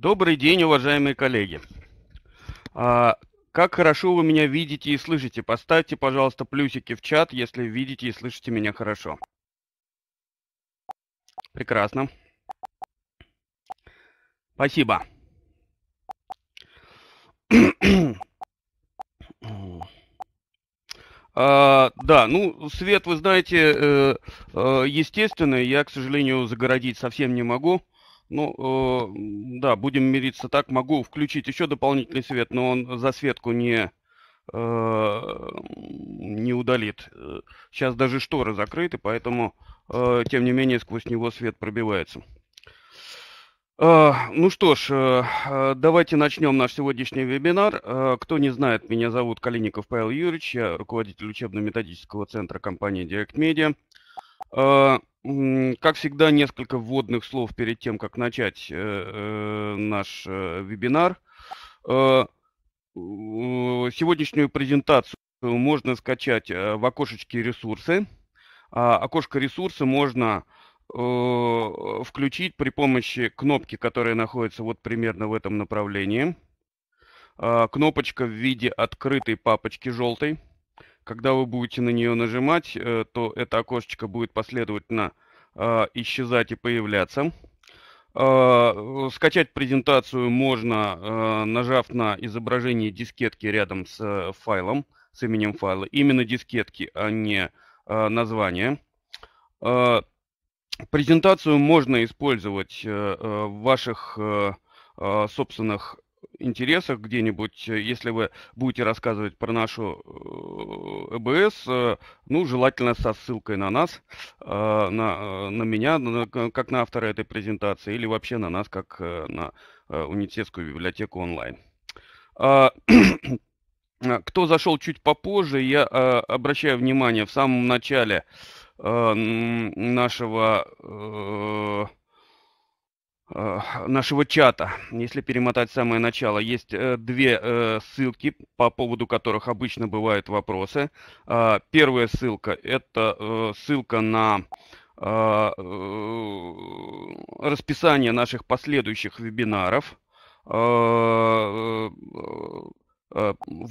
Добрый день, уважаемые коллеги. А, как хорошо вы меня видите и слышите. Поставьте, пожалуйста, плюсики в чат, если видите и слышите меня хорошо. Прекрасно. Спасибо. А, да, ну, свет, вы знаете, э, э, естественно, я, к сожалению, загородить совсем не могу. Ну, э, да, будем мириться так. Могу включить еще дополнительный свет, но он засветку не, э, не удалит. Сейчас даже шторы закрыты, поэтому, э, тем не менее, сквозь него свет пробивается. Э, ну что ж, э, э, давайте начнем наш сегодняшний вебинар. Кто не знает, меня зовут Калиников Павел Юрьевич, я руководитель учебно-методического центра компании Direct Media. А, как всегда, несколько вводных слов перед тем, как начать э, э, наш э, вебинар. А, сегодняшнюю презентацию можно скачать в окошечке «Ресурсы». А, окошко «Ресурсы» можно включить при помощи кнопки, которая находится вот примерно в этом направлении. Кнопочка в виде открытой папочки желтой – когда вы будете на нее нажимать, э, то это окошечко будет последовательно а, исчезать и появляться. А, э, скачать презентацию можно, э, нажав на изображение дискетки рядом с файлом, с именем файла. Именно дискетки, а не название. А, презентацию можно использовать в ваших собственных интересах где-нибудь, э, если вы будете рассказывать про нашу э, ЭБС, э, ну, желательно со ссылкой на нас, на, на меня, как на автора этой презентации, или вообще на нас, как на университетскую библиотеку онлайн. А, кто зашел чуть попозже, я обращаю внимание, в самом начале нашего Э, нашего чата. Если перемотать самое начало, есть э, две э, ссылки, по поводу которых обычно бывают вопросы. Первая ссылка – это ссылка на расписание наших последующих вебинаров. В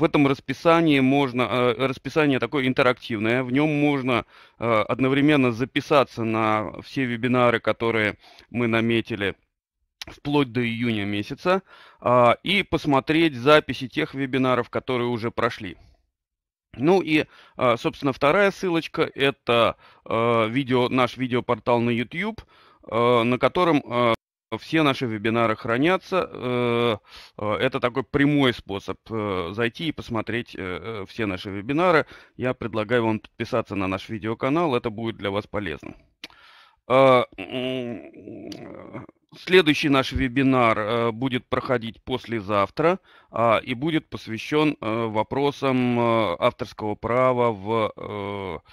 этом расписании можно, расписание такое интерактивное, в нем можно одновременно записаться на все вебинары, которые мы наметили – вплоть до июня месяца а, и посмотреть записи тех вебинаров, которые уже прошли. Ну и, а, собственно, вторая ссылочка – это а, видео, наш видеопортал на YouTube, на котором все наши вебинары хранятся. Э, это такой прямой способ э, зайти и посмотреть э, все наши вебинары. Я предлагаю вам подписаться на наш видеоканал, это будет для вас полезно. Следующий наш вебинар э, будет проходить послезавтра а, и будет посвящен э, вопросам э, авторского права в,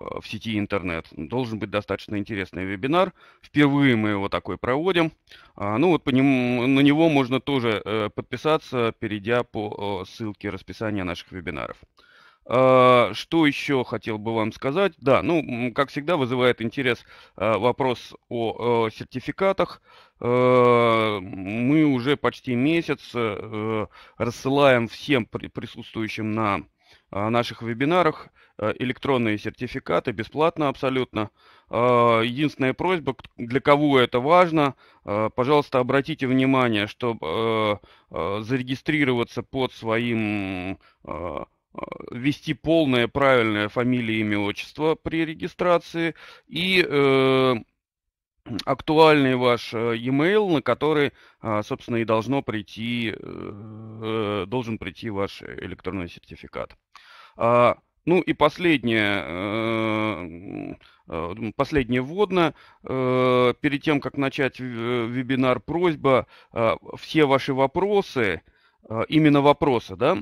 в сети интернет. Должен быть достаточно интересный вебинар. Впервые мы его такой проводим. А, ну вот по нему, на него можно тоже подписаться, перейдя по ссылке расписания наших вебинаров. А, что еще хотел бы вам сказать? Да, ну, как всегда, вызывает интерес а, вопрос о сертификатах. А, мы уже почти месяц э, рассылаем всем присутствующим на наших вебинарах э, электронные сертификаты, бесплатно абсолютно. Единственная просьба, для кого это важно, пожалуйста, обратите внимание, чтобы э, зарегистрироваться под своим Э, ввести полное правильное фамилия, имя, отчество при регистрации и э, актуальный ваш э, e-mail, на который, а, собственно, и должно прийти, э, э, должен прийти ваш электронный сертификат. А, ну и последнее, э, последнее вводно. Э, перед тем, как начать вебинар, просьба все ваши вопросы – а, именно вопросы, да,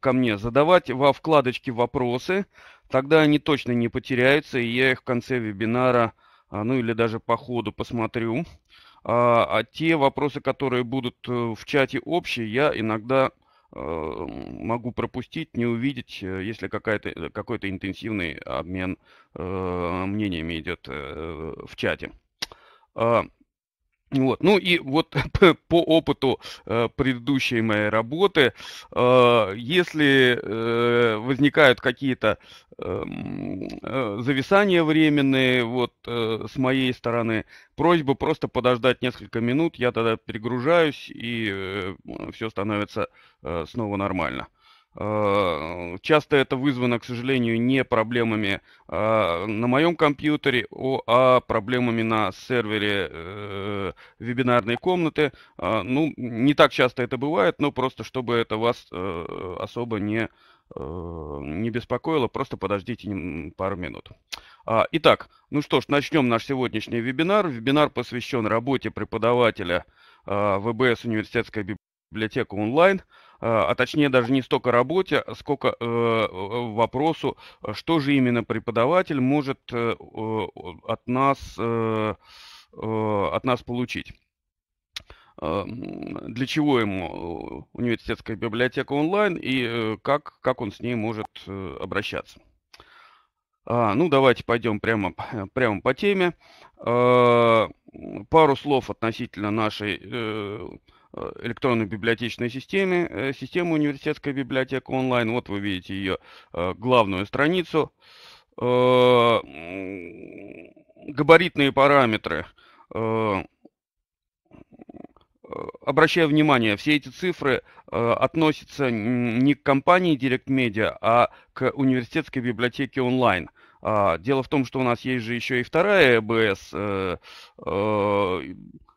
ко мне, задавать во вкладочке «Вопросы», тогда они точно не потеряются, и я их в конце вебинара, а, ну или даже по ходу посмотрю. А, а те вопросы, которые будут э, в чате общие, я иногда могу пропустить, не увидеть, э, если какая-то э, какой-то интенсивный обмен мнениями идет в чате. Вот. Ну и вот по опыту э, предыдущей моей работы, э, если э, возникают какие-то эм, э, зависания временные, вот э, с моей стороны просьба просто подождать несколько минут, я тогда перегружаюсь и э, все становится э, снова нормально. Э, часто это вызвано, к сожалению, не проблемами а, на моем компьютере, а проблемами на сервере э, вебинарной комнаты. А, ну, не так часто это бывает, но просто чтобы это вас э, особо не, не беспокоило, просто подождите пару минут. А, итак, ну что ж, начнем наш сегодняшний вебинар. Вебинар посвящен работе преподавателя ВБС университетской библиотека онлайн – а, а точнее даже не столько работе, а сколько э, вопросу, а что же именно преподаватель может э, от нас, э, от нас получить для чего ему университетская библиотека онлайн и как, как он с ней может обращаться. А, ну, давайте пойдем прямо, прямо по теме. А, пару слов относительно нашей Э, электронной библиотечной системе, э, системы университетская библиотека онлайн. Вот вы видите ее э, главную страницу. Габаритные параметры. Обращаю внимание, все эти цифры относятся не к компании Direct Media, а к университетской библиотеке онлайн. А, дело в том, что у нас есть же еще и вторая ЭБС,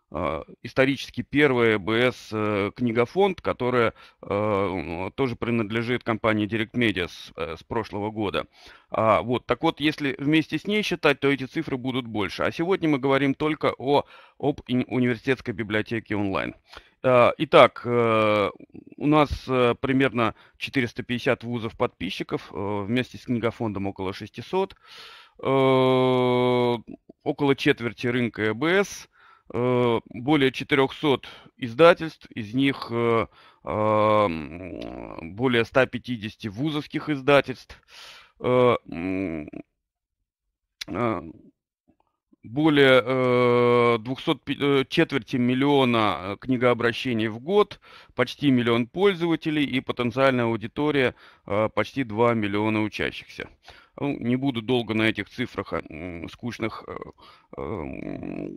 а, исторически первая БС э, книгофонд, которая э, тоже принадлежит компании Direct Media с, э, с прошлого года. А, вот, так вот, если вместе с ней считать, то эти цифры будут больше. А сегодня мы говорим только о, об университетской библиотеке онлайн. А, итак, у нас примерно 450 вузов подписчиков, вместе с книгофондом около 600, около четверти рынка ЭБС – Э, более 400 издательств, из них э, э, более 150 вузовских издательств, более 200, четверти миллиона книгообращений в год, почти миллион пользователей и потенциальная аудитория почти 2 миллиона учащихся. Ну, не буду долго на этих цифрах а, скучных э, э,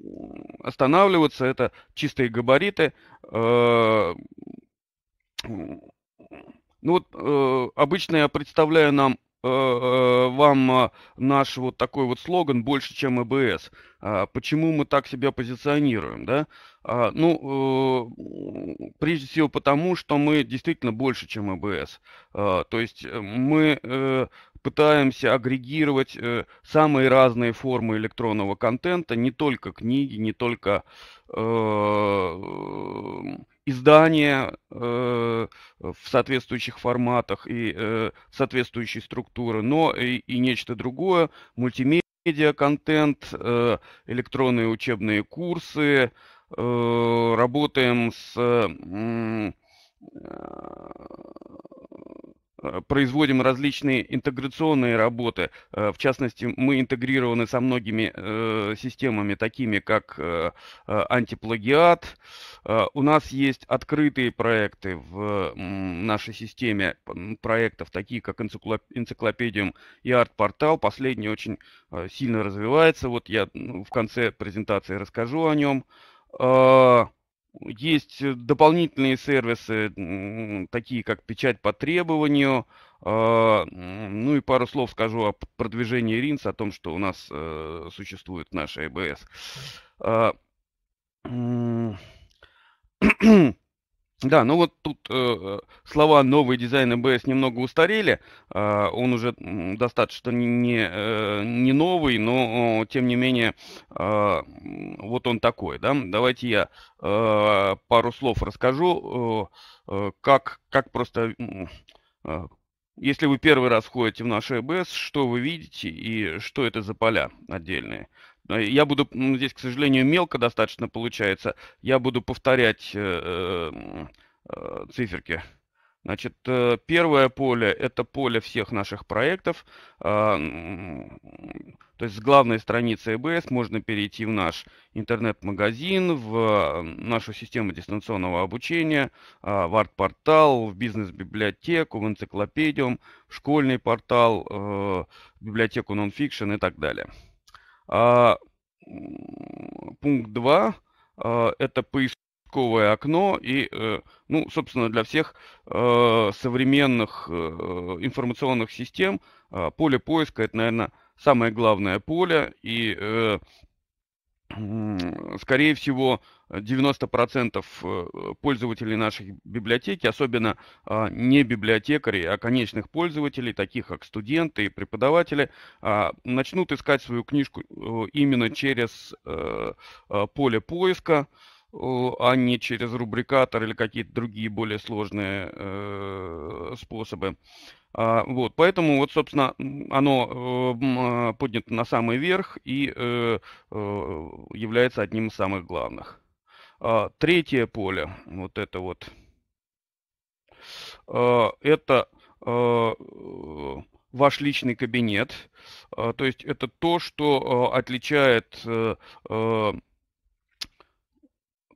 останавливаться. Это чистые габариты. Э, ну вот обычно я представляю нам Э, э, вам э, наш вот такой вот слоган «Больше, чем ЭБС». А почему мы так себя позиционируем, да? А, ну, прежде всего потому, что мы действительно больше, чем ЭБС. А, то есть мы пытаемся агрегировать самые разные формы электронного контента, не только книги, не только издания э, в соответствующих форматах и э, соответствующей структуры, но и, и нечто другое, мультимедиа контент, э, электронные учебные курсы, э, работаем с э, Э, производим различные интеграционные работы. Э, в частности, мы интегрированы со многими э, системами, такими как антиплагиат. У нас есть открытые проекты в нашей системе проектов, такие как энциклопедиум и арт-портал. Последний очень сильно развивается. Вот я в конце презентации расскажу о нем. Есть э, дополнительные сервисы, такие как печать по требованию. А, ну и пару слов скажу о продвижении РИНС, о том, что у нас э, существует наша ЭБС. Да, ну вот тут э, э слова новый дизайн ЭБС немного устарели. Э, он уже достаточно не, не, э, не новый, но э, тем не менее э, вот он такой. Да? Давайте я э, пару слов расскажу, э, э как, как просто э, если вы первый раз ходите в наш EBS, что вы видите и что это за поля отдельные. А, я буду, ну, здесь, к сожалению, мелко достаточно получается. Я буду повторять э, э, э, циферки. Значит, первое поле – это поле всех наших проектов. А, то есть с главной страницы EBS можно перейти в наш интернет-магазин, в нашу систему дистанционного обучения, а, в арт-портал, в бизнес-библиотеку, в энциклопедиум, в школьный портал, в библиотеку нонфикшн и так далее. А Пункт 2 а, – это поисковое окно и, э, ну, собственно, для всех э, современных э, информационных систем а, поле поиска – это, наверное, самое главное поле, и, скорее всего, 90% э, пользователей нашей библиотеки, особенно а, не библиотекарей, а конечных пользователей, таких как студенты и преподаватели, а, начнут искать свою книжку э, именно через э, поле поиска, а не через рубрикатор или какие-то другие более сложные способы. А, вот, поэтому вот, собственно, оно поднято на самый верх и является одним из самых главных. А, третье поле, вот это вот, а, это а, ваш личный кабинет. А, то есть это то, что а, отличает э, а,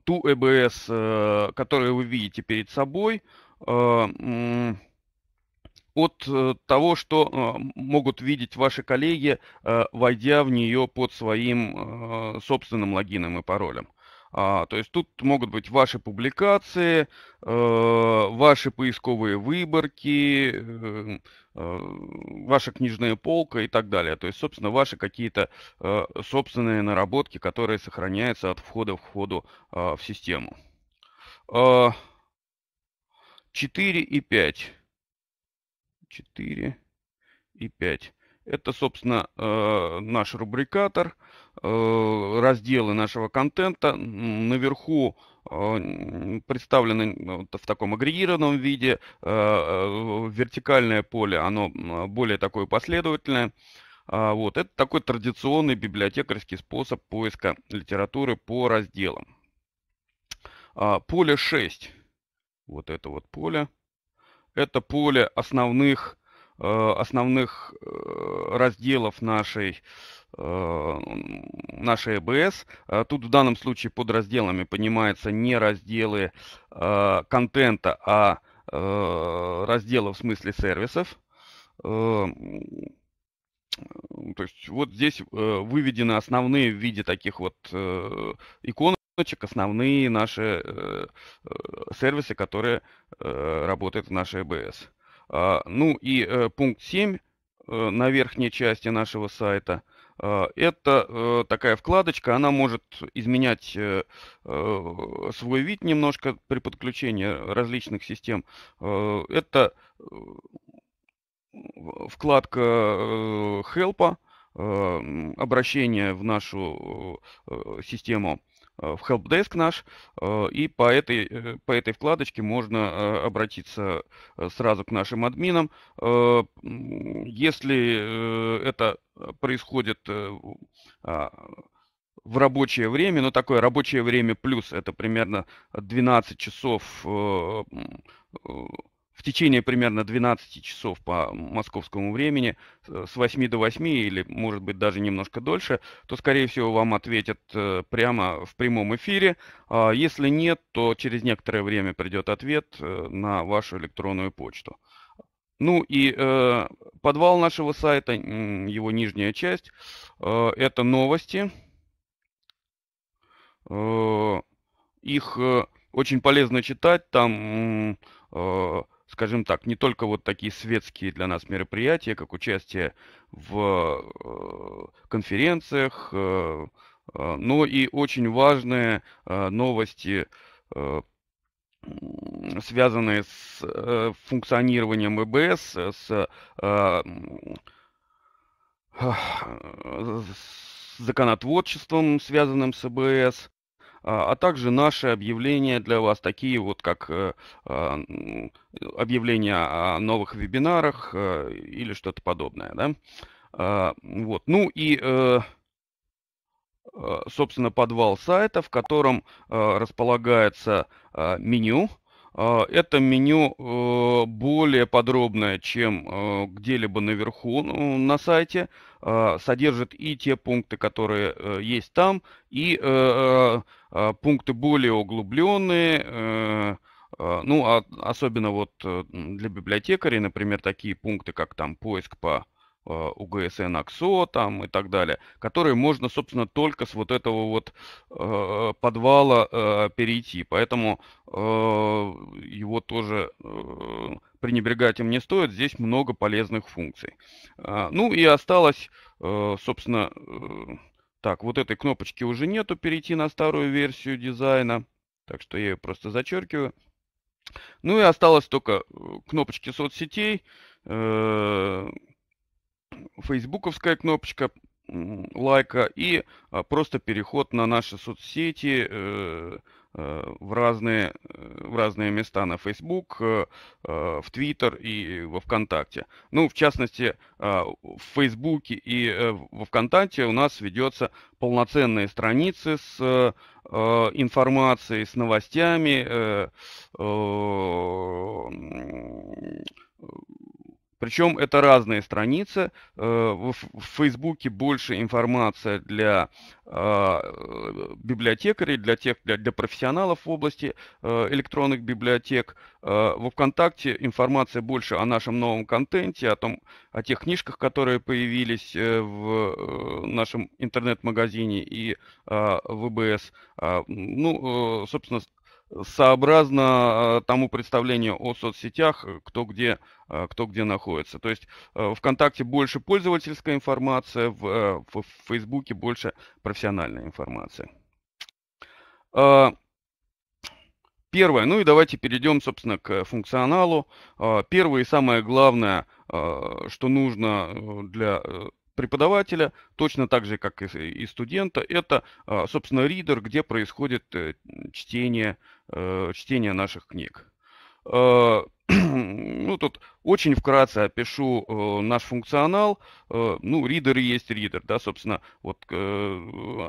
ту ЭБС, э, которую вы видите перед собой, а, от э, того, что а, могут видеть ваши коллеги, войдя в нее под своим собственным логином и паролем. А, то есть тут могут быть ваши публикации, э, ваши поисковые выборки, э, э, ваша книжная полка и так далее. То есть, собственно, ваши какие-то э, собственные наработки, которые сохраняются от входа в входу э, а, в систему. Э, а, 4 и 5. 4 и 5. Это, собственно, э, наш рубрикатор – Э, разделы нашего контента. Наверху а, представлены ну, в таком агрегированном виде. Э, э, вертикальное поле, оно более такое последовательное. А, вот, это такой традиционный библиотекарский способ поиска литературы по разделам. А, поле 6, вот это вот поле, это поле основных Э, основных э, разделов нашей э, нашей ЭБС. Тут в данном случае под разделами понимается не разделы контента, а разделы в смысле сервисов. То есть вот здесь выведены основные в виде таких вот иконочек, основные наши сервисы, которые работают в нашей ЭБС. А, ну и э, пункт 7 э, на верхней части нашего сайта а, – это э, такая вкладочка, она может изменять свой вид немножко при подключении различных систем. Это вкладка Help, обращение в нашу систему. Э, в helpdesk наш, э, и по этой, э, по этой вкладочке можно обратиться сразу к нашим админам. Если это происходит а, в рабочее время, но такое рабочее время плюс, это примерно 12 часов течение примерно 12 часов по московскому времени, э, с 8 до 8 или, может быть, даже немножко дольше, то, скорее всего, вам ответят э, прямо в прямом эфире. А если нет, то через некоторое время придет ответ э, на вашу электронную почту. Ну и э, подвал нашего сайта, его нижняя часть, э, это новости. Э, их очень полезно читать, там э, скажем так, не только вот такие светские для нас мероприятия, как участие в э, конференциях, э, э, но и очень важные новости, связанные с функционированием ЭБС, с, с законотворчеством, связанным с ЭБС, а, а также наши объявления для вас, такие вот как э, а, объявления о новых вебинарах э, или что-то подобное. Да? А, вот. Ну и э, собственно, подвал сайта, в котором располагается меню, а, это меню э, более подробное, чем э, где-либо наверху ну, на сайте. А, содержит и те пункты, которые э, есть там, и пункты более углубленные. Ну, а, особенно вот для библиотекарей, например, такие пункты, как там поиск по а, УГСН АКСО там и так далее, которые можно, собственно, только с вот этого вот э, подвала э, перейти. Поэтому э, его тоже э, пренебрегать им не стоит. Здесь много полезных функций. Э, ну и осталось, э, собственно, э, так, вот этой кнопочки уже нету, перейти на старую версию дизайна. Так что я ее просто зачеркиваю. Ну и осталось только кнопочки соцсетей. Э, фейсбуковская кнопочка лайка и а, просто переход на наши соцсети э, э, в разные, э, в разные места на Facebook, в Twitter и во ВКонтакте. Ну, в частности, а, в Facebook и во ВКонтакте у нас ведется полноценные страницы с информацией, с новостями, причем это разные страницы. Э, в Фейсбуке больше информация для а, э, библиотекарей, для тех, для, для профессионалов в области э, электронных библиотек. Во ВКонтакте информация больше о нашем новом контенте, о том, о тех книжках, которые появились в нашем интернет-магазине и а, ВБС. А, ну, собственно, сообразно э, тому представлению о соцсетях, э, кто где, э, кто где находится. То есть ВКонтакте больше пользовательская информация, в, в Фейсбуке больше профессиональная информация. А, первое, ну и давайте перейдем, собственно, к функционалу. А, первое и самое главное, а, что нужно для преподавателя, точно так же, как и студента, это, а, собственно, ридер, где происходит э, чтение, э, чтение наших книг. А, ну, тут очень вкратце опишу э, наш функционал. Э, ну, ридеры есть ридер, да, собственно, вот э,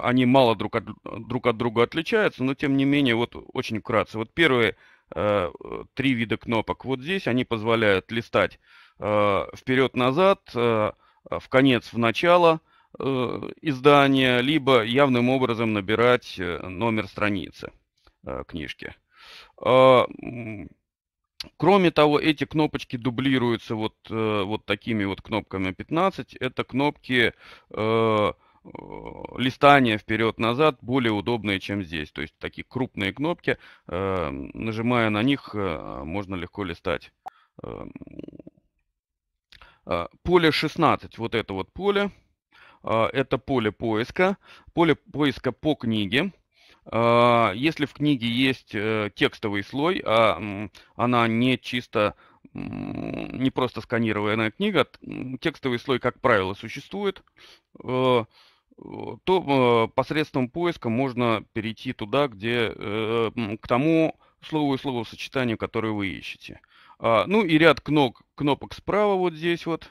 они мало друг от, друг от друга отличаются, но тем не менее, вот очень вкратце. Вот первые э, три вида кнопок вот здесь, они позволяют листать э, вперед-назад, э, Э, в конец, в начало э, издания, либо явным образом набирать э, номер страницы книжки. А, кроме того, эти кнопочки дублируются вот, вот такими вот кнопками 15. Это кнопки э, листания вперед-назад, более удобные, чем здесь. То есть такие крупные кнопки, э, нажимая на них, э, можно легко листать Э, поле 16, вот это вот поле, э, это поле поиска, поле поиска по книге. Э, если в книге есть текстовый слой, а она не чисто, не просто сканированная книга, текстовый слой, как правило, существует, то посредством поиска можно перейти туда, где к тому слову и словосочетанию, которое вы ищете. А, ну и ряд кнопок, кнопок справа вот здесь вот.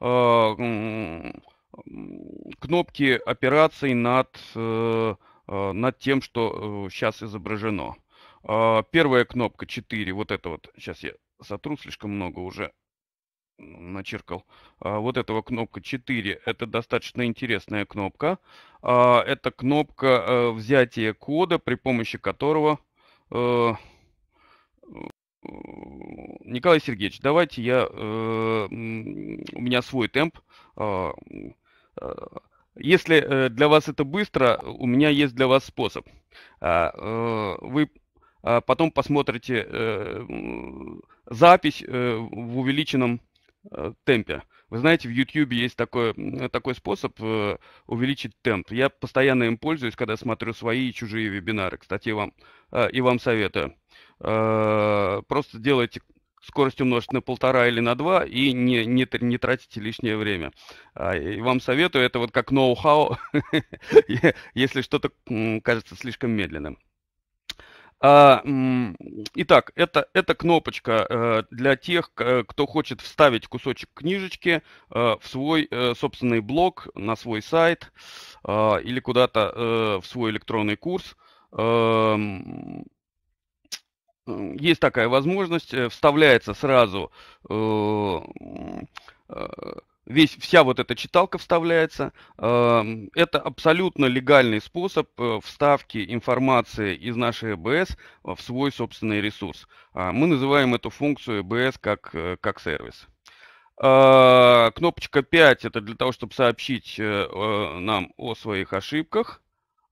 А, кнопки операций над, э, а, над тем, что сейчас э, изображено. Первая кнопка 4, вот это вот, сейчас я сотру слишком много уже, начеркал. Вот этого кнопка 4, это достаточно интересная кнопка. Это кнопка э, взятия кода, при помощи которого Николай Сергеевич, давайте я, э, у меня свой темп. А, а, если э, для вас это быстро, у меня есть для вас способ. А, э, вы потом посмотрите запись в увеличенном темпе. Вы знаете, в YouTube есть такой, такой способ увеличить темп. Я постоянно им пользуюсь, когда смотрю свои и чужие вебинары. Кстати, вам, и вам советую. Э, просто делайте скорость умножить на полтора или на два и не, не, не тратите лишнее время. А, и вам советую, это вот как ноу-хау, если что-то кажется слишком медленным. А, итак, это, это кнопочка э, для тех, кто хочет вставить кусочек книжечки э, в свой собственный блог, на свой сайт или куда-то в свой электронный курс есть такая возможность, э, вставляется сразу э, э, весь, вся вот эта читалка вставляется. Эм, это абсолютно легальный способ вставки информации из нашей ЭБС в свой собственный ресурс. А, мы называем эту функцию ЭБС как, как сервис. А, кнопочка 5 это для того, чтобы сообщить нам о своих ошибках.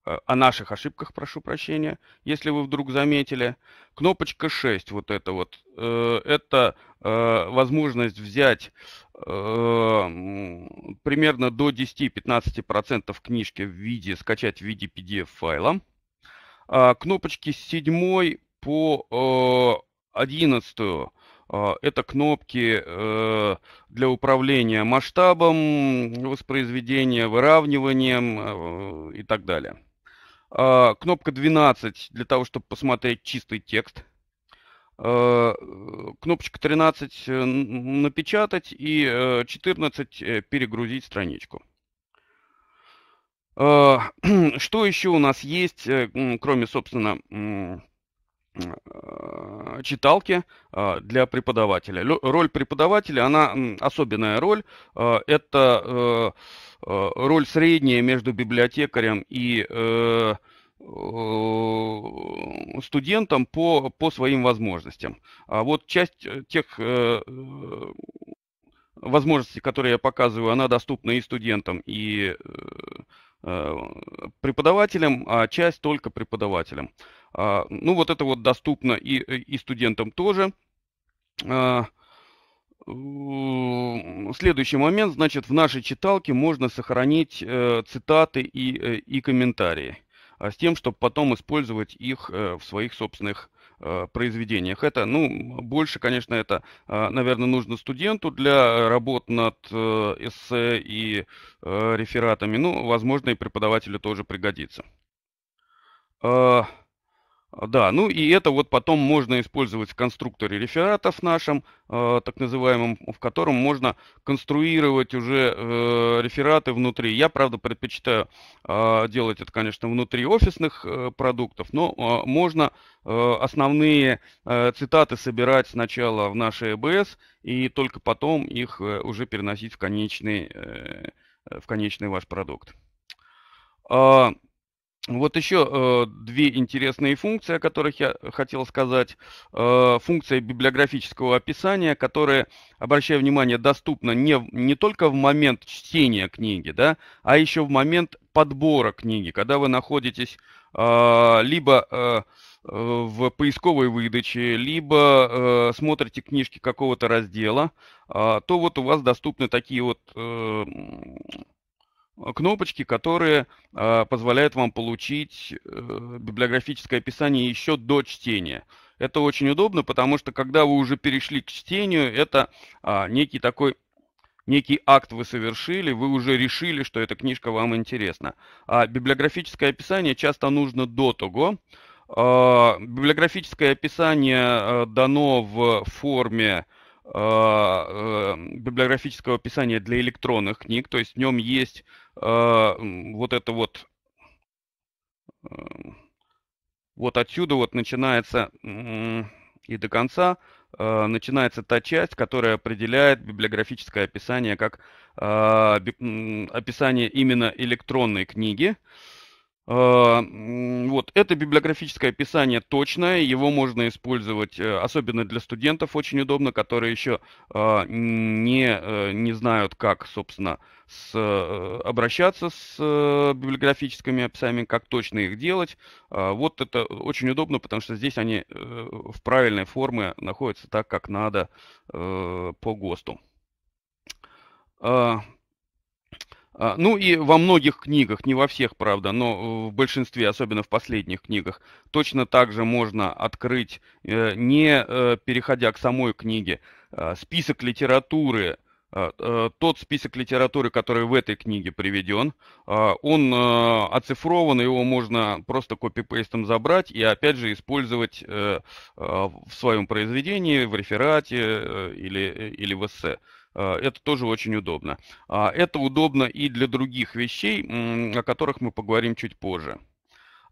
Э, о наших ошибках, прошу прощения, если вы вдруг заметили. Кнопочка 6, вот э, это вот, э, это возможность взять примерно до 10-15% книжки в виде, скачать в виде PDF-файла. А, кнопочки с 7 по 11 это кнопки для управления масштабом, воспроизведения, выравниванием и так далее. А, кнопка 12 для того, чтобы посмотреть чистый текст. А, э, кнопочка 13 э, напечатать и 14 э, перегрузить страничку. А, что еще у нас есть, кроме, собственно, Э, читалки э, для преподавателя. Роль преподавателя, она особенная роль. Э, это роль средняя между библиотекарем и студентам по, по своим возможностям. А вот часть тех возможностей, которые я показываю, она доступна и студентам, и преподавателям, а часть только преподавателям. А, ну, вот это вот доступно и, и студентам тоже. А, следующий момент, значит, в нашей читалке можно сохранить э, цитаты и, э, и комментарии а, с тем, чтобы потом использовать их э, в своих собственных Э, произведениях. Это, ну, больше, конечно, это, э, наверное, нужно студенту для работ над э, эссе и рефератами. Ну, возможно, и преподавателю тоже пригодится. Да, ну и это вот потом можно использовать в конструкторе рефератов нашем, э, так называемом, в котором можно конструировать уже э, рефераты внутри. Я, правда, предпочитаю э, делать это, конечно, внутри офисных э, продуктов, но э, можно э, основные э, цитаты собирать сначала в нашей ЭБС и только потом их э, уже переносить в конечный, э, в конечный ваш продукт. А, вот еще э, две интересные функции, о которых я хотел сказать. Э, функция библиографического описания, которая, обращая внимание, доступна не, не только в момент чтения книги, да, а еще в момент подбора книги, когда вы находитесь э, либо э, в поисковой выдаче, либо э, смотрите книжки какого-то раздела, э, то вот у вас доступны такие вот... Э, Э, кнопочки, которые э, позволяют вам получить э, библиографическое описание еще до чтения. Это очень удобно, потому что когда вы уже перешли к чтению, это э, некий такой некий акт вы совершили, вы уже решили, что эта книжка вам интересна. А библиографическое описание часто нужно до того. Э, библиографическое описание э, дано в форме а, эм, библиографического описания для электронных книг, то есть в нем есть а, вот это вот эм, вот отсюда вот начинается и до конца а, начинается та часть, которая определяет библиографическое описание как описание именно электронной книги. А, вот, это библиографическое описание точное, его можно использовать, э, особенно для студентов, очень удобно, которые еще а, не, э, не знают, как, собственно, с, э, обращаться с библиографическими описаниями, как точно их делать. А, вот это очень удобно, потому что здесь они в правильной форме находятся так, как надо по ГОСТу. А, ну и во многих книгах, не во всех, правда, но в большинстве, особенно в последних книгах, точно так же можно открыть, э, не э, переходя к самой книге, а, список литературы, а, э, тот список литературы, который в этой книге приведен, он оцифрован, его можно просто копипейстом забрать и опять же использовать в своем произведении, в реферате или, или в эссе. Э, это тоже очень удобно. А, это удобно и для других вещей, о которых мы поговорим чуть позже.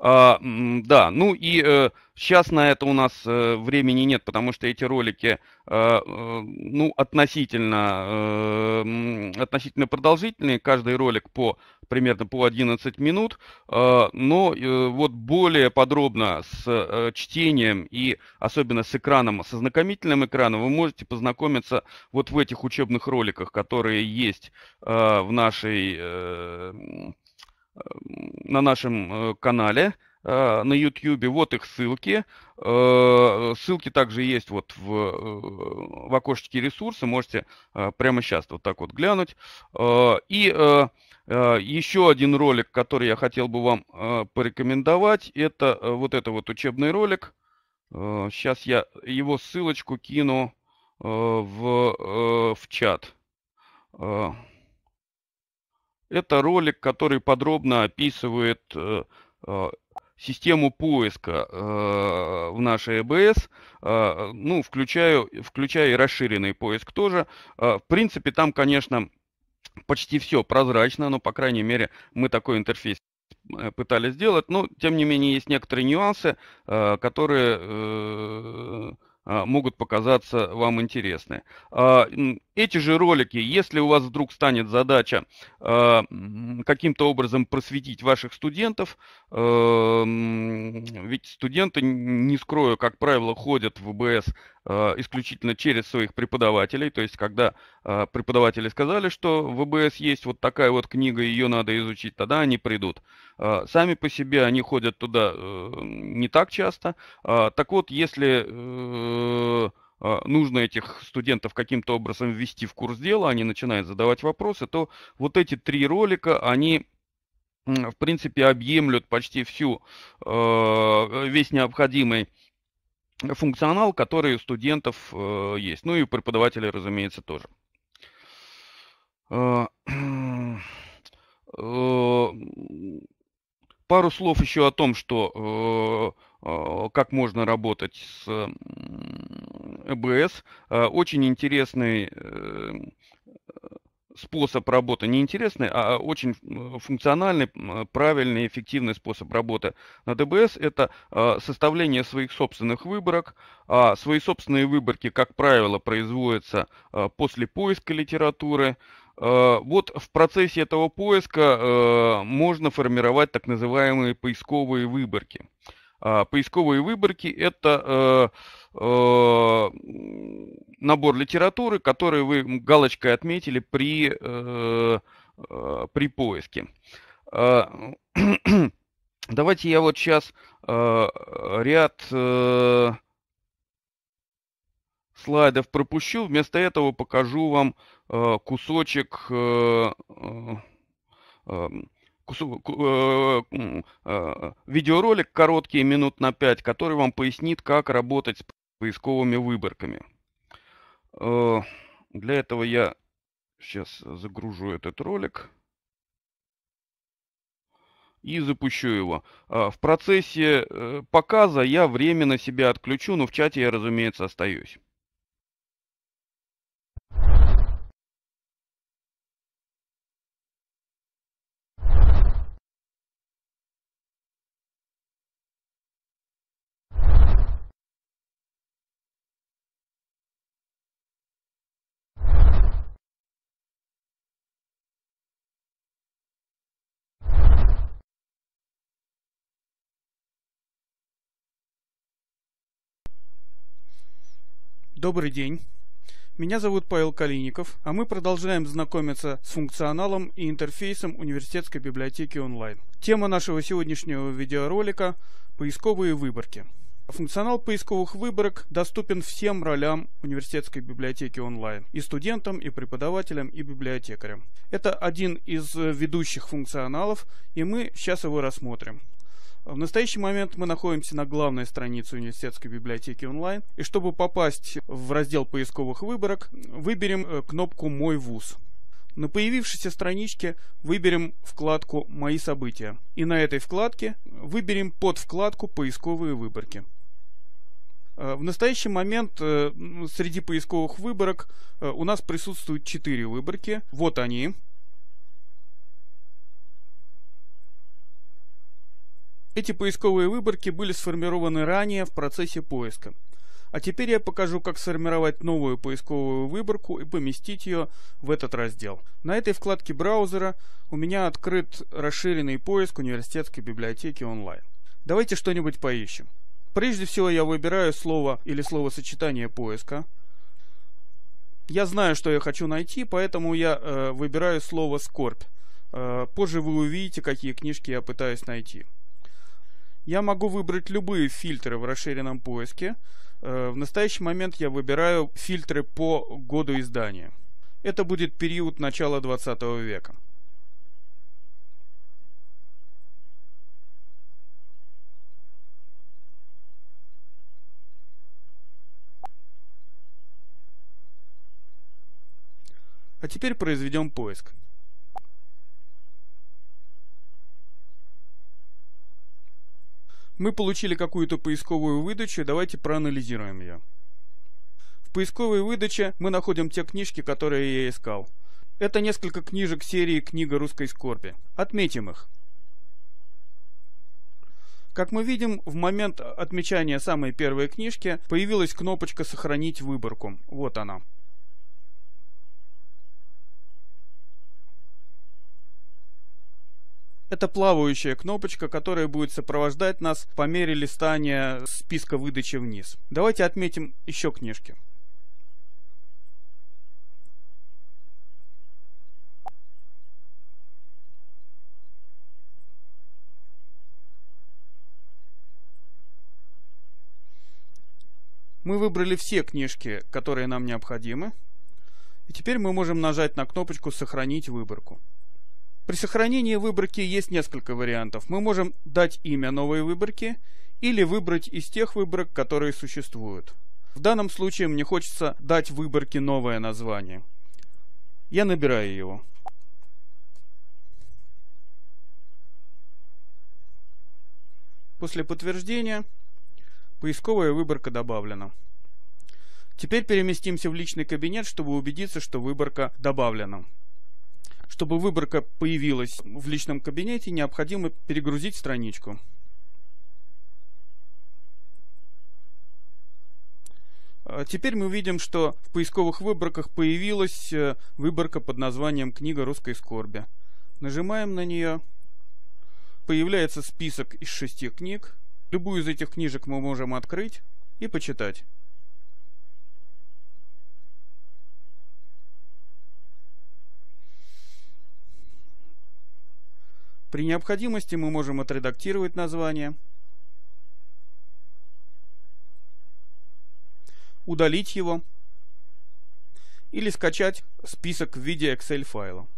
А, да, ну и э, сейчас на это у нас э, времени нет, потому что эти ролики, а, э, ну, относительно, э, относительно продолжительные, каждый ролик по примерно по 11 минут, а, но э, вот более подробно с э, чтением и особенно с экраном, со знакомительным экраном вы можете познакомиться вот в этих учебных роликах, которые есть а, в нашей Э, на нашем э, канале э, на YouTube. Вот их ссылки. Ссылки также есть вот в, в окошечке ресурсы. Можете прямо сейчас вот так вот глянуть. И еще один ролик, который я хотел бы вам порекомендовать, это вот это вот учебный ролик. Сейчас я его ссылочку кину в, в чат. Это ролик, который подробно описывает э, э, систему поиска э, в нашей ЭБС, ну, включая, включая и расширенный поиск тоже. в принципе, там, конечно, почти все прозрачно, но, по крайней мере, мы такой интерфейс пытались сделать, но, тем не менее, есть некоторые нюансы, которые а, могут показаться вам интересны. А, эти же ролики, если у вас вдруг станет задача а, каким-то образом просветить ваших студентов, ведь студенты, не скрою, как правило, ходят в ВБС а, исключительно через своих преподавателей. То есть, когда а, преподаватели сказали, что в ВБС есть вот такая вот книга, ее надо изучить, тогда они придут. А, сами по себе они ходят туда э, не так часто. Так вот, если э, нужно этих студентов каким-то образом ввести в курс дела, они начинают задавать вопросы, то вот эти три ролика, они в принципе объемлют почти всю э, весь необходимый функционал, который у студентов э, есть. Ну и у преподавателей, разумеется, тоже. Э, э, пару слов еще о том, что э, как можно работать с ЭБС. Очень интересный способ работы не интересный, а очень э, функциональный, э, правильный, эффективный способ работы на ДБС – это а, составление своих собственных выборок. А свои собственные выборки, как правило, производятся а, после поиска литературы. А, вот в процессе этого поиска э, можно формировать так называемые поисковые выборки – а, поисковые выборки – это э, э, набор литературы, который вы галочкой отметили при, э, при поиске. А, давайте я вот сейчас ряд слайдов пропущу, вместо этого покажу вам кусочек Э, э, видеоролик короткий, минут на 5, который вам пояснит, как работать с поисковыми выборками. Э, для этого я сейчас загружу этот ролик и запущу его. В процессе показа я временно себя отключу, но в чате я, разумеется, остаюсь. Добрый день. Меня зовут Павел Калиников, а мы продолжаем знакомиться с функционалом и интерфейсом университетской библиотеки онлайн. Тема нашего сегодняшнего видеоролика – поисковые выборки. Функционал поисковых выборок доступен всем ролям университетской библиотеки онлайн, и студентам, и преподавателям, и библиотекарям. Это один из ведущих функционалов, и мы сейчас его рассмотрим. В настоящий момент мы находимся на главной странице университетской библиотеки онлайн. И чтобы попасть в раздел поисковых выборок, выберем э, кнопку «Мой вуз». На появившейся страничке выберем вкладку «Мои события». И на этой вкладке выберем под вкладку «Поисковые выборки». Э, в настоящий момент э, среди поисковых выборок у нас присутствуют четыре выборки. Вот они. Эти поисковые выборки были сформированы ранее в процессе поиска. А теперь я покажу, как сформировать новую поисковую выборку и поместить ее в этот раздел. На этой вкладке браузера у меня открыт расширенный поиск университетской библиотеки онлайн. Давайте что-нибудь поищем. Прежде всего я выбираю слово или словосочетание поиска. Я знаю, что я хочу найти, поэтому я э, выбираю слово «скорбь». Э, позже вы увидите, какие книжки я пытаюсь найти. Я могу выбрать любые фильтры в расширенном поиске. Э, в настоящий момент я выбираю фильтры по году издания. Это будет период начала 20 века. А теперь произведем поиск. Мы получили какую-то поисковую выдачу, давайте проанализируем ее. В поисковой выдаче мы находим те книжки, которые я искал. Это несколько книжек серии «Книга русской скорби». Отметим их. Как мы видим, в момент отмечания самой первой книжки появилась кнопочка «Сохранить выборку». Вот она. Это плавающая кнопочка, которая будет сопровождать нас по мере листания списка выдачи вниз. Давайте отметим еще книжки. Мы выбрали все книжки, которые нам необходимы. И теперь мы можем нажать на кнопочку «Сохранить выборку». При сохранении выборки есть несколько вариантов. Мы можем дать имя новой выборке или выбрать из тех выборок, которые существуют. В данном случае мне хочется дать выборке новое название. Я набираю его. После подтверждения поисковая выборка добавлена. Теперь переместимся в личный кабинет, чтобы убедиться, что выборка добавлена. Чтобы выборка появилась в личном кабинете, необходимо перегрузить страничку. А теперь мы видим, что в поисковых выборках появилась э, выборка под названием «Книга русской скорби». Нажимаем на нее. Появляется список из шести книг. Любую из этих книжек мы можем открыть и почитать. При необходимости мы можем отредактировать название, удалить его или скачать список в виде Excel-файла.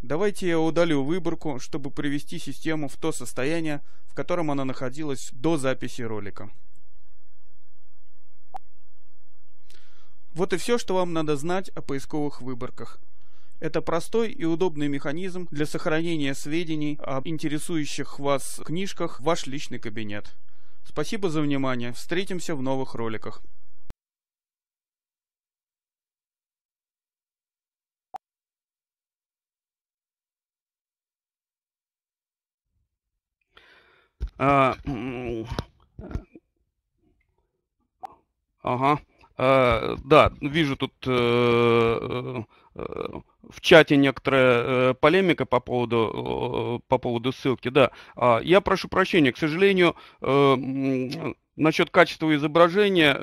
Давайте я удалю выборку, чтобы привести систему в то состояние, в котором она находилась до записи ролика. Вот и все, что вам надо знать о поисковых выборках. Это простой и удобный механизм для сохранения сведений о интересующих вас книжках в ваш личный кабинет. Спасибо за внимание. Встретимся в новых роликах. А, ага. А, да, вижу тут... Э, Э, в чате некоторая э, полемика по поводу, э, по поводу ссылки, да. А, я прошу прощения, к сожалению, насчет качества изображения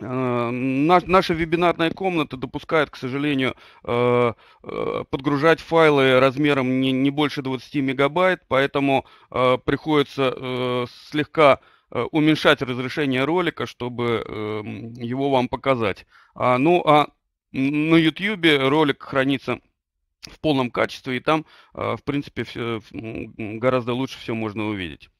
Наша вебинарная комната допускает, к сожалению, подгружать файлы размером не больше 20 мегабайт, поэтому приходится слегка Э, уменьшать разрешение ролика, чтобы эм, его вам показать. А, ну, а на YouTube ролик хранится в полном качестве, и там, э, в принципе, все, гораздо лучше все можно увидеть.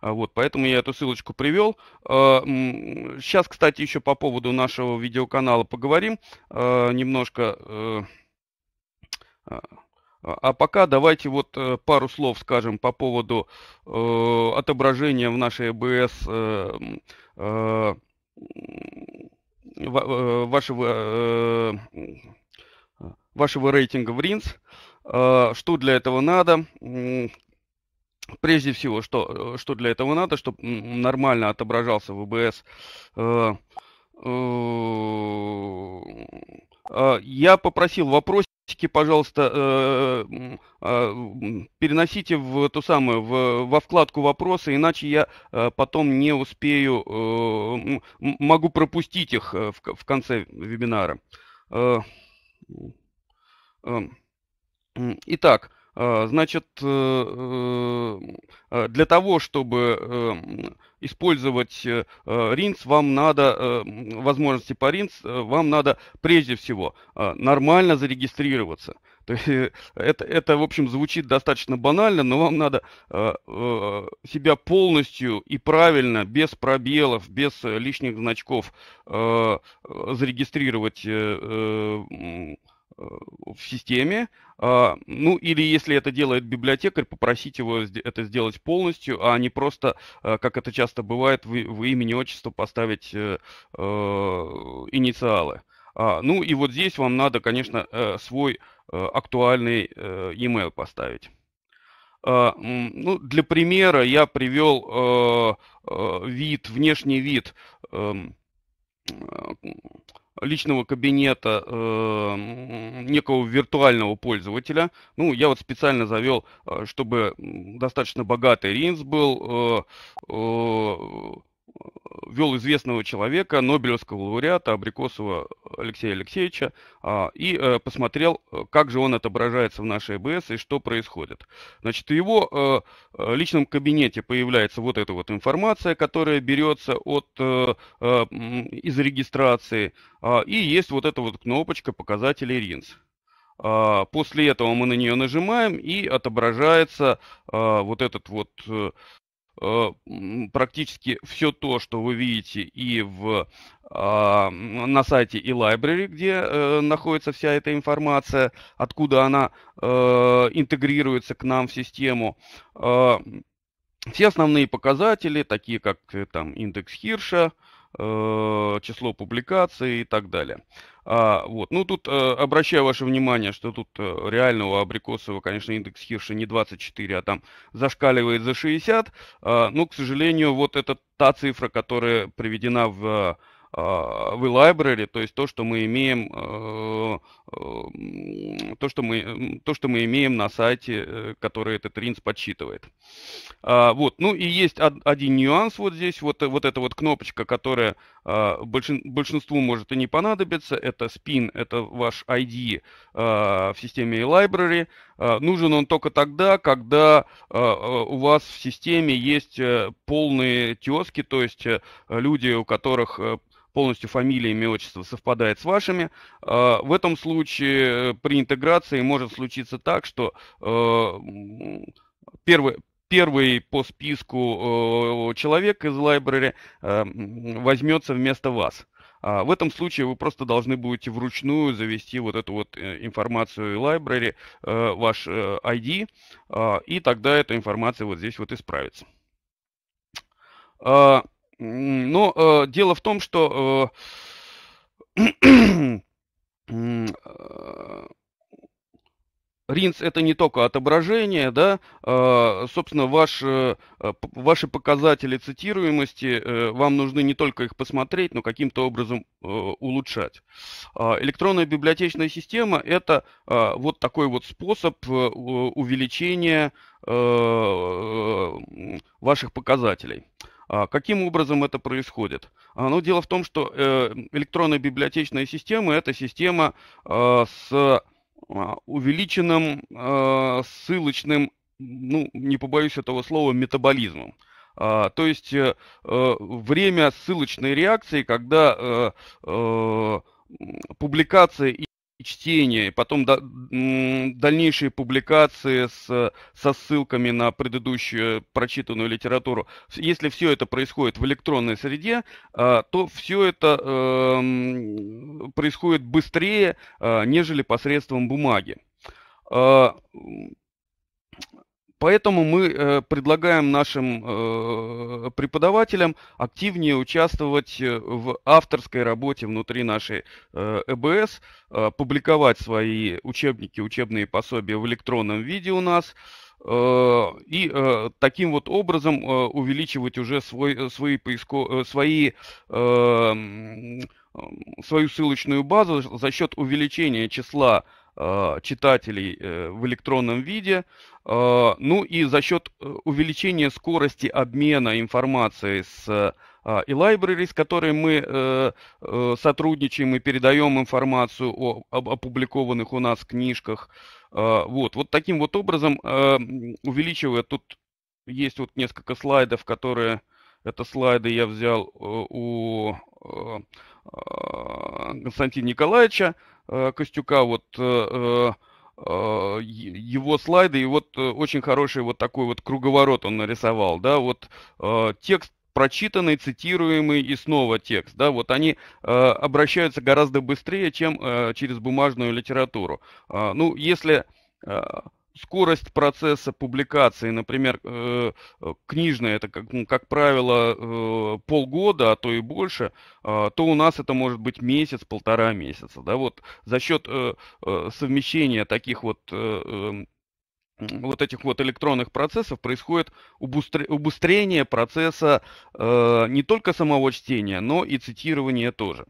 А вот, поэтому я эту ссылочку привел. Сейчас, а, кстати, еще по поводу нашего видеоканала поговорим э, немножко. А, а, а пока давайте вот э, пару слов скажем по поводу э, отображения в нашей БС э, э, э, вашего, э, вашего рейтинга в РИНС. А, э, что для этого надо? Прежде всего, что, что для этого надо, чтобы нормально отображался ВБС э, э, а, я попросил вопросики, пожалуйста, э, а, переносите в ту самую, в, во вкладку вопросы, иначе я э, потом не успею, э, могу пропустить их в, в конце вебинара. Итак, а, значит, э, э, а, для того, чтобы э, использовать ринс, вам надо, возможности по ринс, вам надо прежде всего а, нормально зарегистрироваться. То есть это, это, в общем, звучит достаточно банально, но вам надо э, себя полностью и правильно, без пробелов, без лишних значков э, зарегистрировать. э, Э, в системе. А, ну или если это делает библиотекарь, попросить его это сделать полностью, а не просто, э, как это часто бывает, в, в имени отчество поставить э, инициалы. А, ну и вот здесь вам надо, конечно, свой актуальный email поставить. А, ну, для примера я привел вид, внешний вид эм, личного кабинета э, некого виртуального пользователя. Ну, я вот специально завел, э, чтобы достаточно богатый ринс был. Э, э, вел известного человека, Нобелевского лауреата Абрикосова Алексея Алексеевича, а, и э, посмотрел, э, как же он отображается в нашей ЭБС и что происходит. Значит, в его э, личном кабинете появляется вот эта вот информация, которая берется от, из регистрации, а, и есть вот эта вот кнопочка показателей РИНС. А, после этого мы на нее нажимаем и отображается вот этот вот Э, практически все то, что вы видите и в, а, на сайте и e library, где э, находится вся эта информация, откуда она э, интегрируется к нам в систему. А, все основные показатели, такие как там индекс Хирша, число публикаций и так далее. А, вот. Ну, тут э, обращаю ваше внимание, что тут э, реального абрикосового, конечно, индекс Хирша не 24, а там зашкаливает за 60. Э, но, к сожалению, вот это та цифра, которая приведена в а, в e-library, то есть то, что мы имеем э, Э, то, что мы, то, что мы имеем на сайте, э, который этот ринс подсчитывает. А, вот. Ну и есть один нюанс вот здесь. Вот, э, вот эта вот кнопочка, которая а, большинству может и не понадобиться. Это spin, это ваш ID а, в системе и library Нужен он только тогда, когда у вас в системе есть полные тески, то есть люди, у которых полностью фамилия, имя, отчество совпадает с вашими, а, в этом случае э, при интеграции может случиться так, что э, первый, первый по списку э, человек из лайбрери возьмется вместо вас. А в этом случае вы просто должны будете вручную завести вот эту вот информацию в library, ваш ID, а, и тогда эта информация вот здесь вот исправится. Но э, дело в том, что э, э Ринс это не только отображение, да, э, собственно, ваш, э, э ваши показатели цитируемости, э, вам нужны не только их посмотреть, но каким-то образом э, улучшать. Э, электронная библиотечная система это э, вот такой вот способ э, увеличения э, э ваших показателей. А каким образом это происходит? А, ну, дело в том, что э, электронная библиотечная система – это система а, с увеличенным ссылочным, ну, не побоюсь этого слова, метаболизмом. То есть э, э, время ссылочной реакции, когда публикация чтение, потом дальнейшие публикации с, со ссылками на предыдущую прочитанную литературу. Если все это происходит в электронной среде, а, то все это эм, происходит быстрее, а, нежели посредством бумаги. А, Поэтому мы э, предлагаем нашим э, преподавателям активнее участвовать э, в авторской работе внутри нашей ЭБС, публиковать свои учебники, учебные пособия в электронном виде у нас и таким вот образом увеличивать уже свой, свои, поиско, свои свою ссылочную базу за счет увеличения числа а, читателей э, в электронном виде. А, ну и за счет э, увеличения скорости обмена информацией с а, и library, с которой мы э, сотрудничаем и передаем информацию о, об опубликованных у нас книжках. Вот, вот таким вот образом, увеличивая, тут есть вот несколько слайдов, которые, это слайды я взял у Константина Николаевича, Э, Костюка, вот э, э, его слайды, и вот очень хороший вот такой вот круговорот он нарисовал, да, вот текст прочитанный, цитируемый и снова текст. Да, вот они э, обращаются гораздо быстрее, чем э, через бумажную литературу. Э, ну, если э, скорость процесса публикации, например, э, э, книжная, это, как, ну, как правило, э, полгода, а то и больше, то у нас это может быть месяц, полтора месяца. Да? Вот за счет совмещения таких вот эм, вот этих вот электронных процессов происходит убыстрение процесса не только самого чтения, но и цитирования тоже.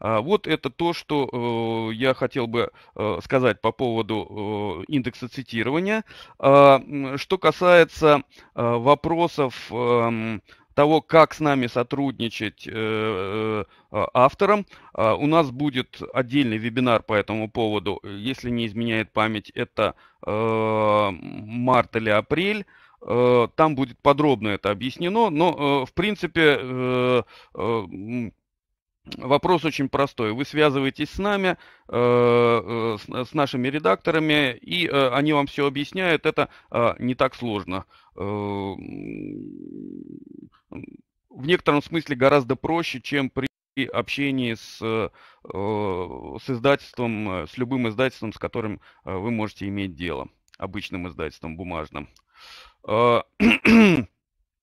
А, вот это то, что э, я хотел бы э, сказать по поводу э, индекса цитирования. А, что касается вопросов эм, того, как с нами сотрудничать авторам, у нас будет отдельный вебинар по этому поводу, если не изменяет память, это март или апрель. Там будет подробно это объяснено, но, в принципе, Вопрос очень простой. Вы связываетесь с нами, э, э, с, нашими редакторами, и э, они вам все объясняют. Это не так сложно. В некотором смысле гораздо проще, чем при общении с, с издательством, с любым издательством, с которым вы можете иметь дело, обычным издательством бумажным.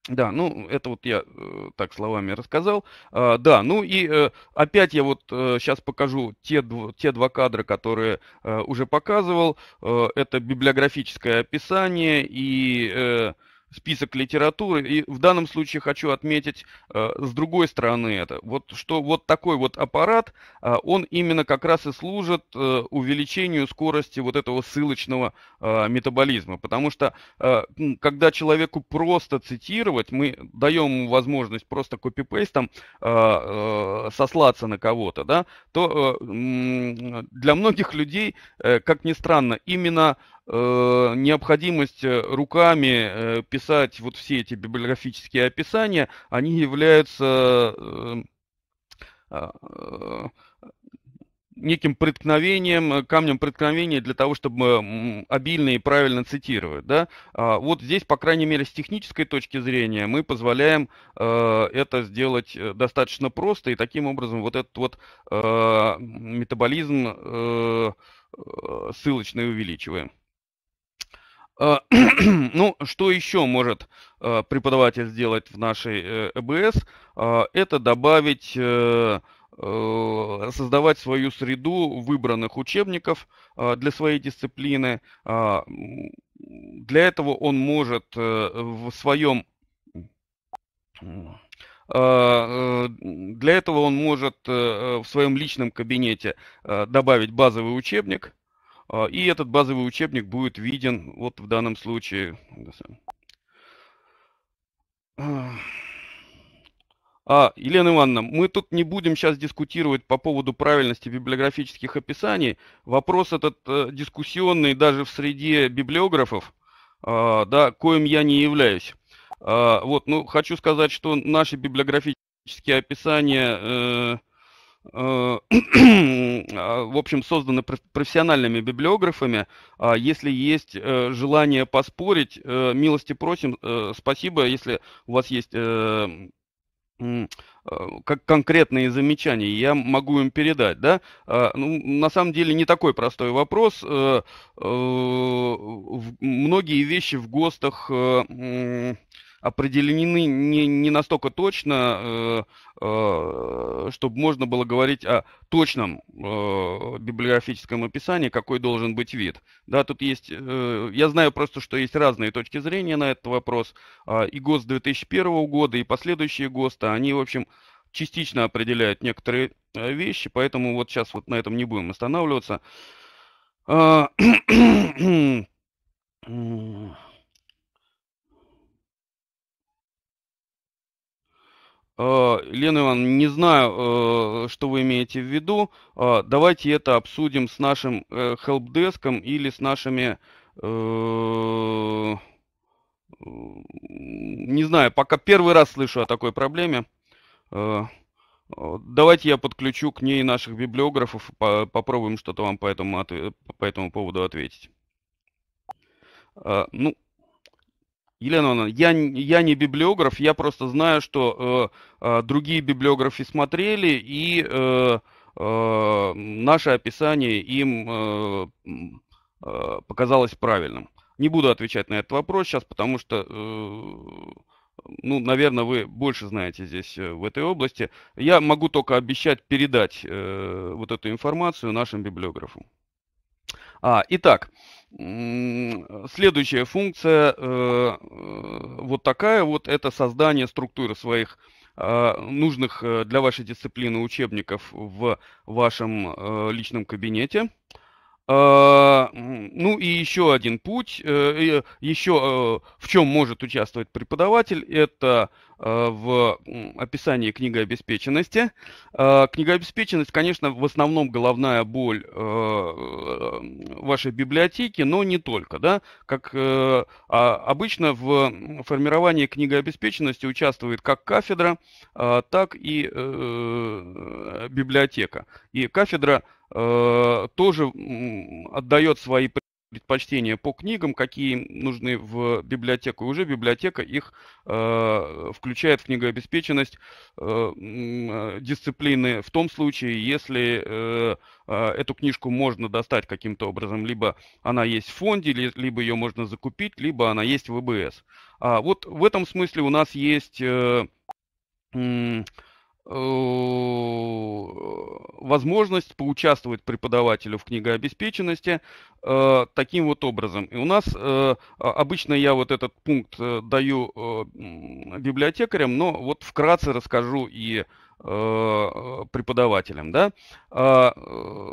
Да, ну это вот я э, так словами рассказал. Э, да, ну и э, опять я вот э, сейчас покажу те, дв те два кадра, которые э, уже показывал. Э, это библиографическое описание и э, список литературы. И в данном случае хочу отметить э, с другой стороны это, вот, что вот такой вот аппарат, э, он именно как раз и служит э, увеличению скорости вот этого ссылочного э, метаболизма. Потому что э, когда человеку просто цитировать, мы даем ему возможность просто копипейстом э, э, сослаться на кого-то, да, то э, для многих людей, э, как ни странно, именно э, необходимость э, руками э, писать вот все эти библиографические описания, они являются э, а, э, неким преткновением, э, камнем преткновения для того, чтобы обильно и правильно цитировать. Да? А вот здесь, по крайней мере, с технической точки зрения мы позволяем э, это сделать достаточно просто, и таким образом вот этот вот метаболизм ссылочный увеличиваем. А, ну, что еще может а, преподаватель сделать в нашей э, ЭБС? А, это добавить э, э, создавать свою среду выбранных учебников для своей дисциплины. Для этого он может в своем для этого он может в своем личном кабинете добавить базовый учебник, а, и этот базовый учебник будет виден вот в данном случае. А, Елена Ивановна, мы тут не будем сейчас дискутировать по поводу правильности библиографических описаний. Вопрос этот э, дискуссионный даже в среде библиографов, э, да, коим я не являюсь. Э, вот, ну, хочу сказать, что наши библиографические описания э, Э, а, в общем, созданы профессиональными библиографами. А если есть э, желание поспорить, э, милости просим, спасибо, если у вас есть как конкретные замечания, я могу им передать, да? А, ну, на самом деле не такой простой вопрос. Многие вещи в ГОСТах определены не, не настолько точно, э, э, чтобы можно было говорить о точном э, библиографическом описании, какой должен быть вид. Да, тут есть, я знаю просто, что есть разные точки зрения на этот вопрос. А, и ГОСТ 2001 года, и последующие ГОСТы, они, в общем, частично определяют некоторые вещи, поэтому вот сейчас вот на этом не будем останавливаться. А, Э, Лена Ивановна, не знаю, э, что вы имеете в виду. Э, давайте это обсудим с нашим хелпдеском или с нашими... Не знаю, пока первый раз слышу о такой проблеме. Давайте я подключу к ней наших библиографов, попробуем что-то вам по этому, по этому поводу ответить. Ну, Елена Ивановна, я, я не библиограф, я просто знаю, что э, э, другие библиографы смотрели, и э, э, наше описание им э, э, показалось правильным. Не буду отвечать на этот вопрос сейчас, потому что, э, ну, наверное, вы больше знаете здесь э, в этой области. Я могу только обещать передать э, вот эту информацию нашим библиографам. А, итак, э, Следующая функция э, э, вот такая вот, это создание структуры своих а, нужных э, для вашей дисциплины учебников в вашем личном кабинете. Э, ну и еще один путь, э, еще э, в чем может участвовать преподаватель, это в описании книга обеспеченности. Книга обеспеченность, конечно, в основном головная боль вашей библиотеки, но не только. Да? Как а обычно в формировании книга обеспеченности участвует как кафедра, так и библиотека. И кафедра – Э, тоже отдает свои предпочтения по книгам, какие нужны в библиотеку. И уже библиотека их э, включает в книгообеспеченность э, э дисциплины в том случае, если э, э, эту книжку можно достать каким-то образом. Либо она есть в фонде, либо ее можно закупить, либо она есть в ВБС. А вот в этом смысле у нас есть... Э, э, Э, возможность поучаствовать преподавателю в книгообеспеченности э, таким вот образом. И у нас э, а, обычно я вот этот пункт э, даю э, библиотекарям, но вот вкратце расскажу и э, преподавателям. Да? Э, э,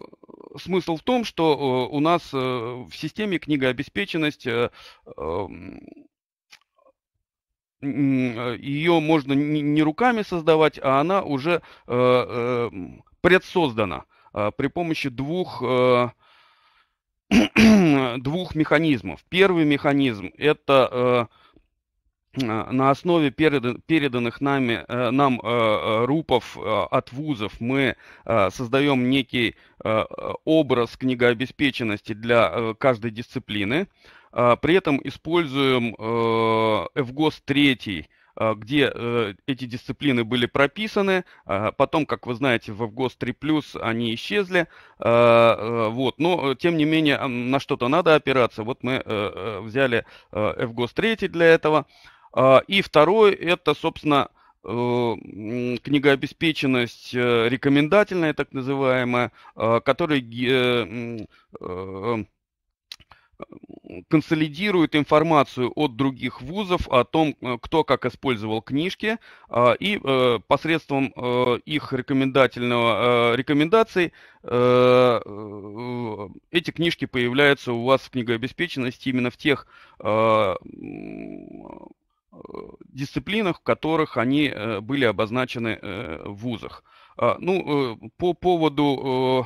смысл в том, что э, у нас э, в системе книгообеспеченность э, э, Э, ее можно не руками создавать, а она уже э, э, предсоздана при помощи двух двух механизмов. Первый механизм это на основе переданных нами, нам рупов от вузов мы создаем некий образ книгообеспеченности для каждой дисциплины. А, при этом используем ФГОС э, 3, а, где э, эти дисциплины были прописаны. А, потом, как вы знаете, в ФГОС 3+, они исчезли. Э, вот. Но, тем не менее, на что-то надо опираться. Вот мы взяли ФГОС 3 для этого. И второй – это, собственно, книгообеспеченность рекомендательная, так называемая, которая консолидирует информацию от других вузов о том, э, кто как использовал книжки, а, и э, посредством э, их рекомендательного рекомендаций эти книжки появляются у вас в книгообеспеченности именно в тех а, дисциплинах, в которых они были обозначены в вузах. А, ну, по поводу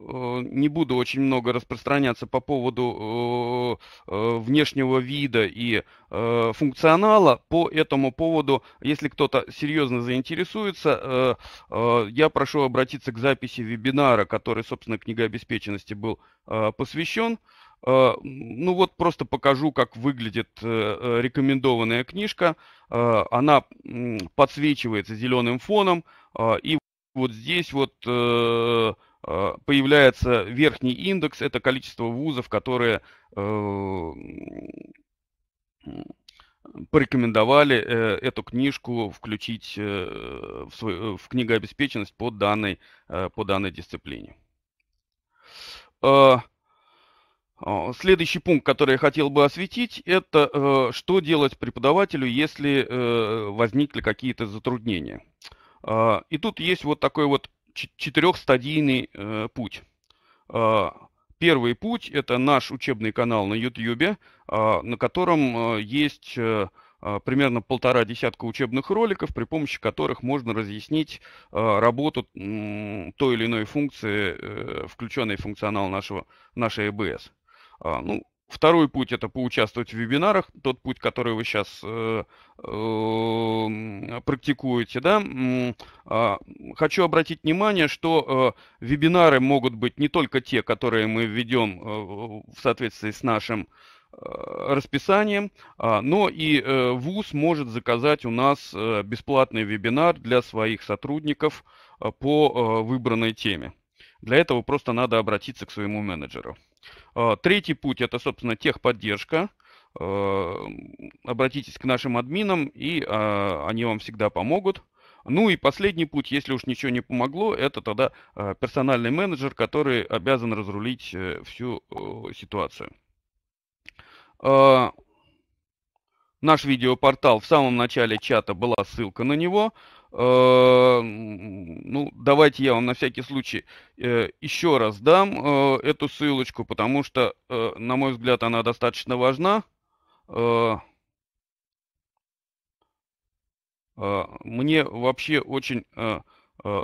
Э, не буду очень много распространяться по поводу э, э, внешнего вида и функционала. По этому поводу, если кто-то серьезно заинтересуется, я прошу обратиться к записи вебинара, который, собственно, книга обеспеченности был посвящен. Ну вот просто покажу, как выглядит рекомендованная книжка. Она подсвечивается зеленым фоном. И вот здесь вот Э, появляется верхний индекс, это количество вузов, которые э, порекомендовали э, эту книжку включить в, свой, в книгообеспеченность по данной, по данной дисциплине. Следующий пункт, который я хотел бы осветить, это что делать преподавателю, если возникли какие-то затруднения. И тут есть вот такой вот четырехстадийный э, путь. Э, первый путь – это наш учебный канал на YouTube, э, а, на котором э, есть э, а, примерно полтора десятка учебных роликов, при помощи которых можно разъяснить э, работу той или иной функции, э, включенной в функционал нашего, нашей ЭБС. Ну, Второй путь – это поучаствовать в вебинарах, тот путь, который вы сейчас э, э, практикуете. Да? Э, хочу обратить внимание, что э, вебинары могут быть не только те, которые мы ведем э, в соответствии с нашим э, расписанием, а, но и э, ВУЗ может заказать у нас э, бесплатный вебинар для своих сотрудников по выбранной теме. Для этого просто надо обратиться к своему менеджеру. Э, третий путь – это, собственно, техподдержка. Э, обратитесь к нашим админам, и э, они вам всегда помогут. Ну и последний путь, если уж ничего не помогло, это тогда персональный менеджер, который обязан разрулить всю ситуацию. Наш видеопортал, в самом начале чата была ссылка на него – Эм, ну, давайте я вам на всякий случай э, еще раз дам э, эту ссылочку, потому что, э, на мой взгляд, она достаточно важна. Мне вообще очень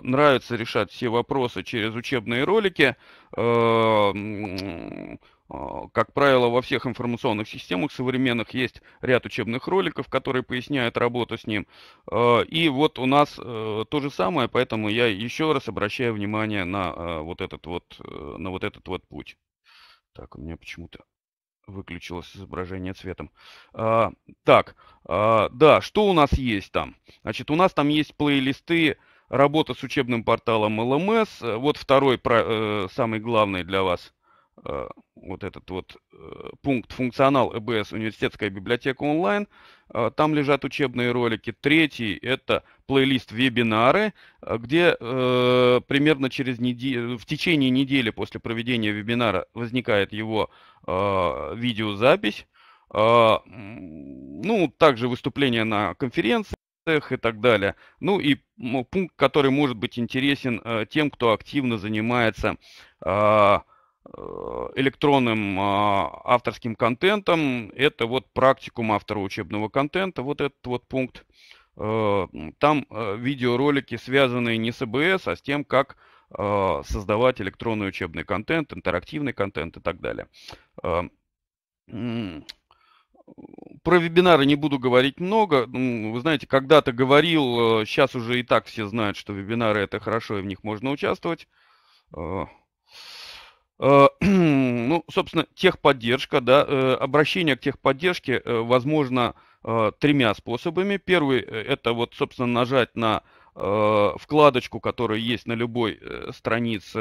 нравится решать все вопросы через учебные ролики. Эм, а, как правило, во всех информационных системах современных есть ряд учебных роликов, которые поясняют работу с ним. А, и вот у нас э, то же самое, поэтому я еще раз обращаю внимание на э, вот этот вот, э, на вот этот вот путь. Так, у меня почему-то выключилось изображение цветом. А, так, да, что у нас есть там? Значит, у нас там есть плейлисты работа с учебным порталом LMS. Вот второй, самый главный для вас – Э, вот этот вот э, пункт «Функционал ЭБС. Университетская библиотека онлайн». Э, там лежат учебные ролики. Третий – это плейлист «Вебинары», где примерно через неделю, в течение недели после проведения вебинара возникает его видеозапись. ну, также выступления на конференциях и так далее. Ну и пункт, который может быть интересен тем, кто активно занимается Э, электронным э, авторским контентом. Это вот практикум автора учебного контента, вот этот вот пункт. Э, там видеоролики, связанные не с АБС, а с тем, как создавать электронный учебный контент, интерактивный контент и так далее. Про вебинары не буду говорить много. Вы знаете, когда-то говорил, сейчас уже и так все знают, что вебинары это хорошо, и в них можно участвовать. Э, ну, собственно, техподдержка, да, э, обращение к техподдержке э, возможно тремя способами. Первый – это вот, собственно, нажать на вкладочку, которая есть на любой странице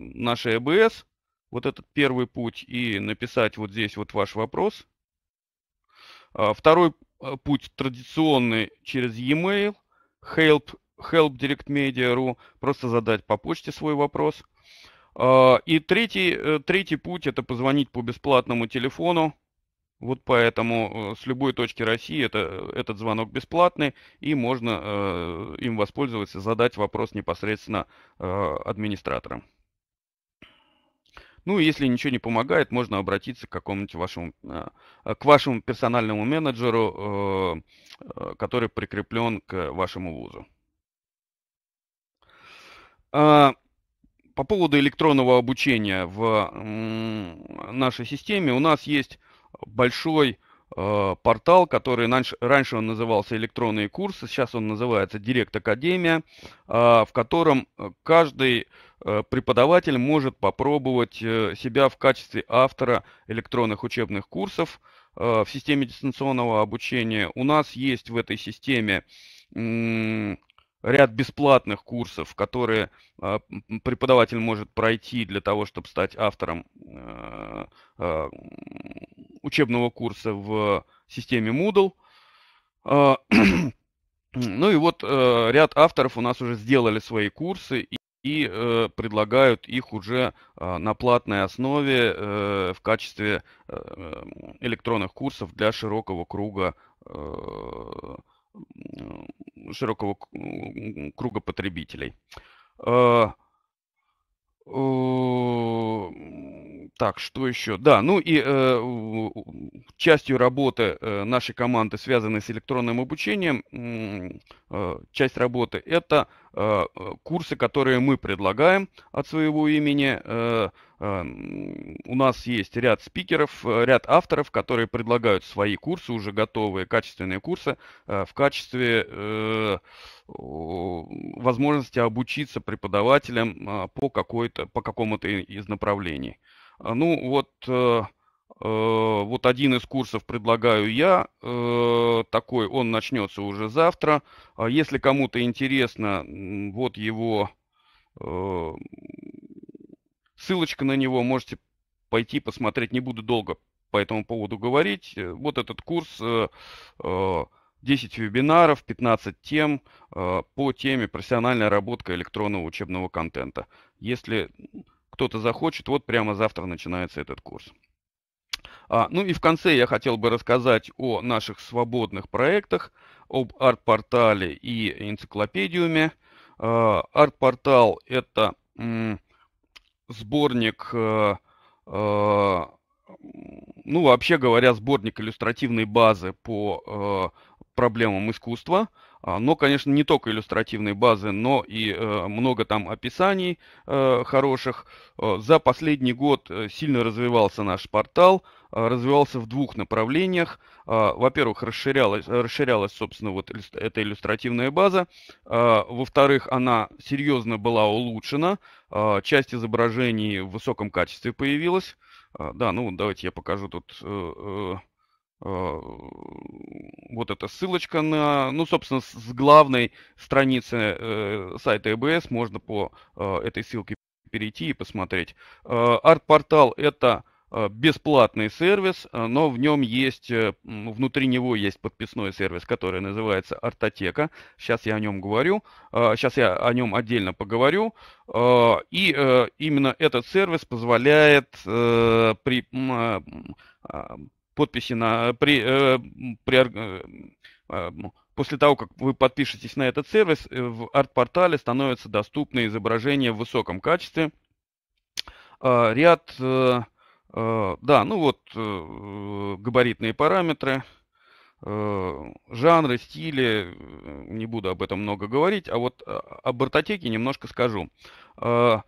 нашей ЭБС, вот этот первый путь, и написать вот здесь вот ваш вопрос. А, второй путь традиционный через e-mail, help help directmedia.ru, просто задать по почте свой вопрос – а, и третий, э, третий путь – это позвонить по бесплатному телефону. Вот поэтому э, с любой точки России это, э, этот звонок бесплатный, и можно им воспользоваться, задать вопрос непосредственно администраторам. Ну, если ничего не помогает, можно обратиться к какому-нибудь вашему, к вашему персональному менеджеру, который прикреплен к вашему вузу. А, по поводу электронного обучения в нашей системе у нас есть большой э, портал, который раньше, он назывался «Электронные курсы», сейчас он называется «Директ Академия», э, в котором э, каждый преподаватель может попробовать себя в качестве автора электронных учебных курсов в системе дистанционного обучения. У нас есть в этой системе ряд бесплатных курсов, которые а, преподаватель может пройти для того, чтобы стать автором э, э, учебного курса в системе Moodle. А, ну и вот э, ряд авторов у нас уже сделали свои курсы и, предлагают их уже а, на платной основе в качестве электронных курсов для широкого круга широкого круга потребителей. А, э, так, что еще? Да, ну и э, частью работы э, нашей команды, связанной с электронным обучением, э, часть работы это э, э, курсы, которые мы предлагаем от своего имени. Э, э, у нас есть ряд спикеров, э, ряд авторов, которые предлагают свои курсы, уже готовые качественные курсы, э, в качестве э, возможности обучиться преподавателям э, по, какой-то, по какому-то из направлений. А, ну вот, э, э, вот один из курсов предлагаю я, э, такой, он начнется уже завтра. А если кому-то интересно, вот его ссылочка на него, можете пойти посмотреть, не буду долго по этому поводу говорить. Вот этот курс 10 вебинаров, 15 тем по теме профессиональная работа электронного учебного контента. Если кто-то захочет, вот прямо завтра начинается этот курс. А, ну и в конце я хотел бы рассказать о наших свободных проектах, об арт-портале и энциклопедиуме. А, арт-портал – это м, сборник, а, а, ну вообще говоря, сборник иллюстративной базы по а, проблемам искусства – а, но, конечно, не только иллюстративные базы, но и э, много там описаний э, хороших. Э, за последний год сильно развивался наш портал, развивался в двух направлениях. Во-первых, расширялась, расширялась, собственно, вот эта иллюстративная база. Во-вторых, она серьезно была улучшена. Часть изображений в высоком качестве появилась. Да, ну давайте я покажу тут а, вот эта ссылочка на, ну, собственно, с главной страницы э, сайта ЭБС можно по э, этой ссылке перейти и посмотреть. Э, Арт-портал это бесплатный сервис, но в нем есть, э, внутри него есть подписной сервис, который называется Артотека. Сейчас я о нем говорю, сейчас я о нем отдельно поговорю. И э, именно этот сервис позволяет э, при подписи на, э, при, э, при, э, после того, как вы подпишетесь на этот сервис, в арт-портале становятся доступны изображения в высоком качестве. А, ряд, да, ну вот, габаритные параметры, жанры, стили, не буду об этом много говорить, а вот об ортотеке немножко скажу а,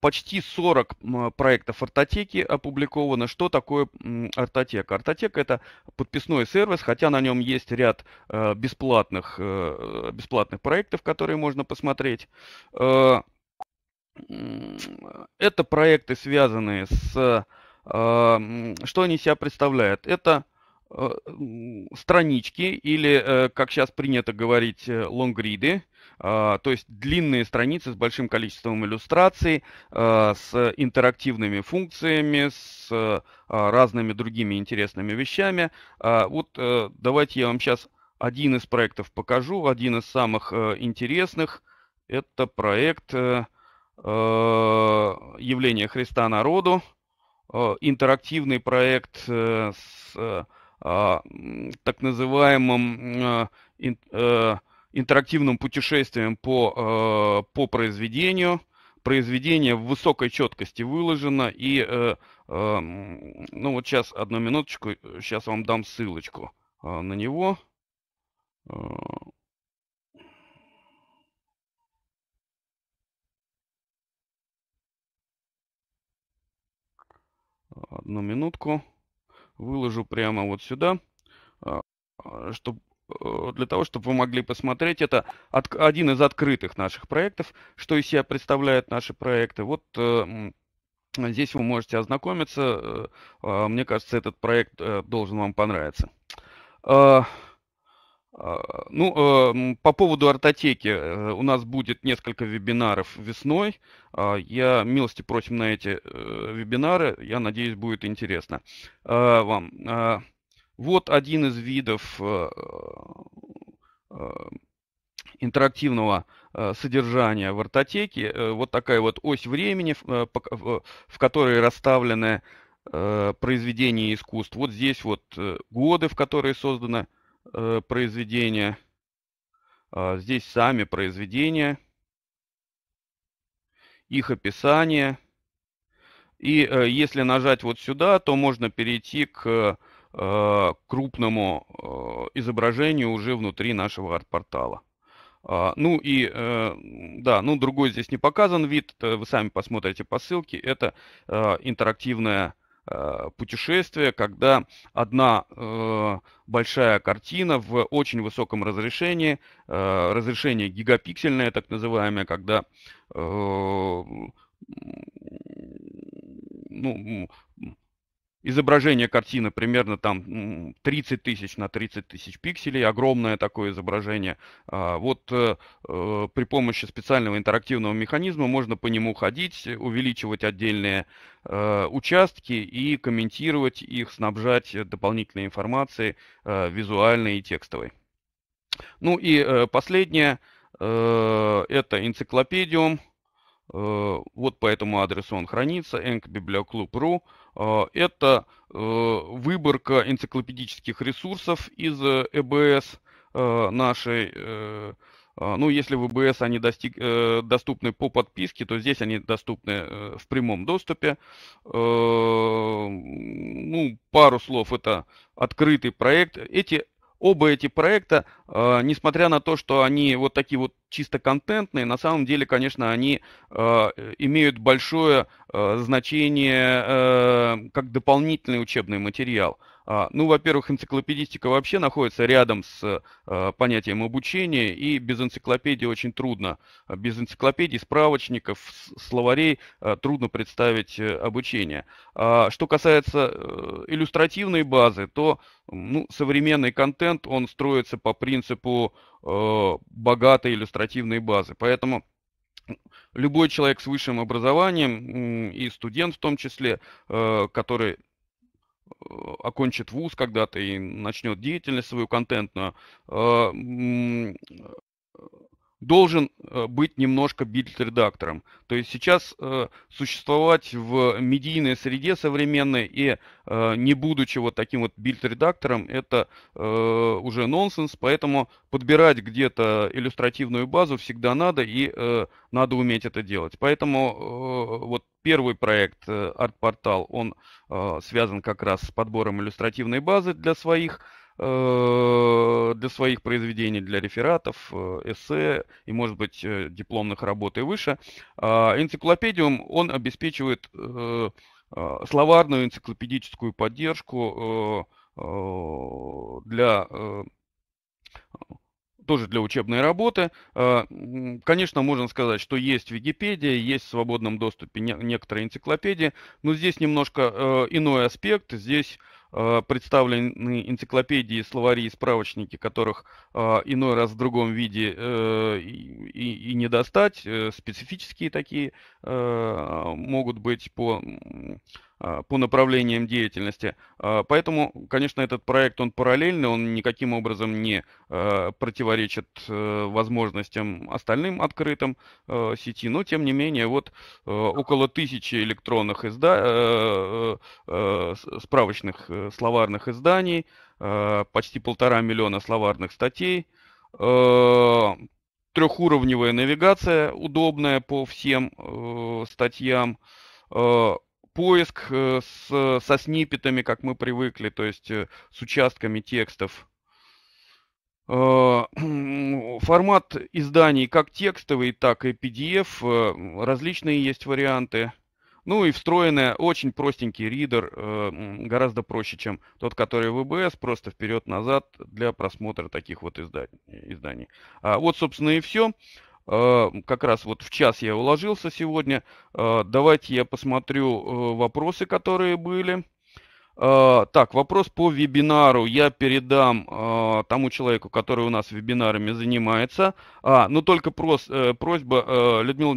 почти 40 проектов артотеки опубликовано. Что такое артотека? Артотека это подписной сервис, хотя на нем есть ряд э, бесплатных, э, бесплатных проектов, которые можно посмотреть. Э, это проекты, связанные с... Что они себя представляют? Это странички или, как сейчас принято говорить, лонгриды. А, то есть длинные страницы с большим количеством иллюстраций, а, с интерактивными функциями, с а, разными другими интересными вещами. Вот э, давайте я вам сейчас один из проектов покажу, один из самых э, интересных. Это проект э, «Явление Христа народу». Интерактивный проект с так называемым интерактивным путешествием по, э, по произведению. Произведение в высокой четкости выложено. И, э, э, ну вот сейчас, одну минуточку, сейчас вам дам ссылочку э, на него. Э. одну минутку выложу прямо вот сюда, э, чтобы Э, для того, чтобы вы могли посмотреть. Это от, один из открытых наших проектов, что из себя представляют наши проекты. Вот э, здесь вы можете ознакомиться. Э, а, мне кажется, этот проект э, должен вам понравиться. А, а, ну, э, ну, по поводу артотеки э, у нас будет несколько вебинаров весной. Я милости просим на эти э, вебинары. Я надеюсь, будет интересно вам. Вот один из видов э, э, э, интерактивного содержания в ортотеке. Вот такая вот ось времени, в которой расставлены произведения искусств. Вот здесь вот годы, в которые создано произведение. А, здесь сами произведения, их описание. И если нажать вот сюда, то можно перейти к Э, крупному э, изображению уже внутри нашего арт-портала. А, ну и, э, да, ну другой здесь не показан вид, вы сами посмотрите по ссылке, это интерактивное путешествие, когда одна э, большая картина в очень высоком разрешении, э, разрешение гигапиксельное, так называемое, когда э, ну, изображение картины примерно там 30 тысяч на 30 тысяч пикселей, огромное такое изображение. А, вот э, э, при помощи специального интерактивного механизма можно по нему ходить, увеличивать отдельные э, участки и комментировать их, снабжать дополнительной информацией визуальной и текстовой. Ну и последнее, это энциклопедиум. Вот по этому адресу он хранится, enkbiblioclub.ru. А, это э, выборка энциклопедических ресурсов из ЭБС э э, нашей. А, ну, если в ЭБС они достиг, доступны по подписке, то здесь они доступны в прямом доступе. Ну, пару слов, это открытый проект. Эти оба эти проекта, а, несмотря на то, что они вот такие вот чисто контентные, на самом деле, конечно, они а, имеют большое а, значение как дополнительный учебный материал. А, ну, во-первых, энциклопедистика вообще находится рядом с э, понятием обучения, и без энциклопедии очень трудно. А без энциклопедии, справочников, словарей э, трудно представить э, обучение. А что касается иллюстративной базы, то ну, современный контент, он строится по принципу богатой иллюстративной базы. Поэтому любой человек с высшим образованием и студент в том числе, который Э, окончит вуз когда-то и начнет деятельность свою контентную, а, должен э, быть немножко бильд-редактором. То есть сейчас э, существовать в медийной среде современной и не будучи вот таким вот бильд-редактором, это уже нонсенс, поэтому подбирать где-то иллюстративную базу всегда надо и надо уметь это делать. Поэтому вот Первый проект э, «Арт-портал», он э, связан как раз с подбором иллюстративной базы для своих э, для своих произведений, для рефератов, эссе и, может быть, дипломных работ и выше. А энциклопедиум, он обеспечивает словарную энциклопедическую поддержку для тоже для учебной работы. Э, конечно, можно сказать, что есть Википедия, есть в свободном доступе некоторые энциклопедии, но здесь немножко э, иной аспект. Здесь э, представлены энциклопедии, словари и справочники, которых иной раз в другом виде и не достать. Специфические такие могут быть по а, по направлениям деятельности. А, поэтому, конечно, этот проект, он параллельный, он никаким образом не а, противоречит э, возможностям остальным открытым э, сети, но, тем не менее, вот э, около тысячи электронных изда... справочных словарных изданий, почти полтора миллиона словарных статей, трехуровневая навигация, удобная по всем статьям, поиск э, с, со снипетами, как мы привыкли, то есть э, с участками текстов. Э, формат изданий как текстовый, так и PDF. Различные есть варианты. Ну и встроенная, очень простенький ридер, гораздо проще, чем тот, который в ВБС, просто вперед-назад для просмотра таких вот изданий. а Вот, собственно, и все. А, как раз вот в час я уложился сегодня. А, давайте я посмотрю э, вопросы, которые были. А, так, вопрос по вебинару я передам тому человеку, который у нас вебинарами занимается. А, ну только прос, э, просьба, э, Людмила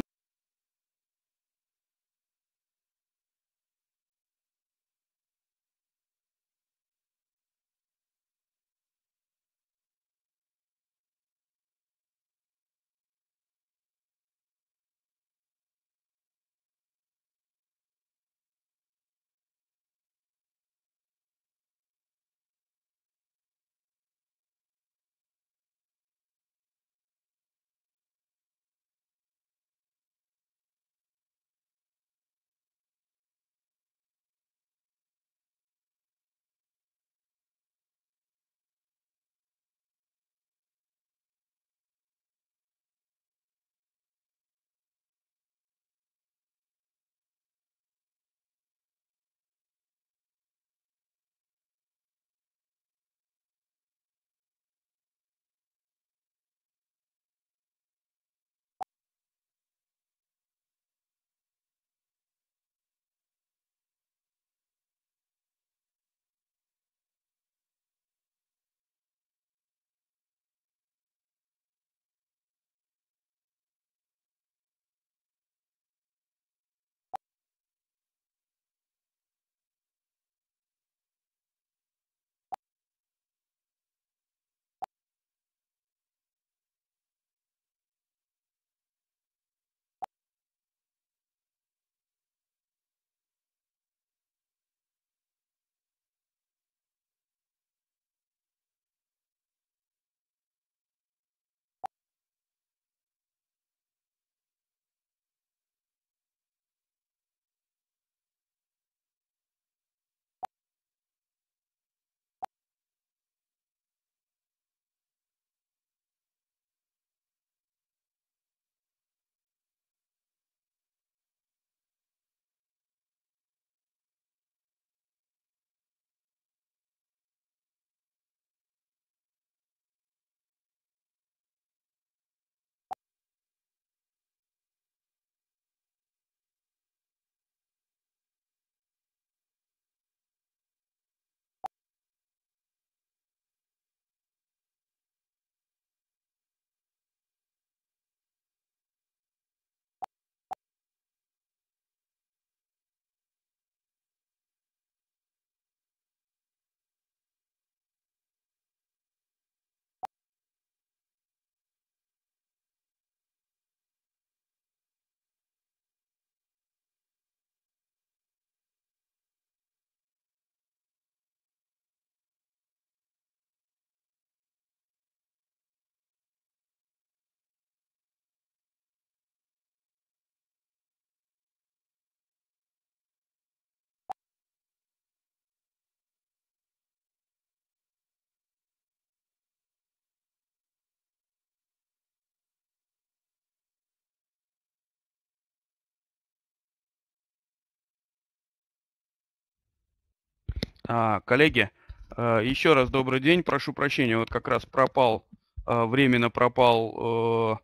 А, коллеги, э, еще раз добрый день, прошу прощения, вот как раз пропал, э, временно пропал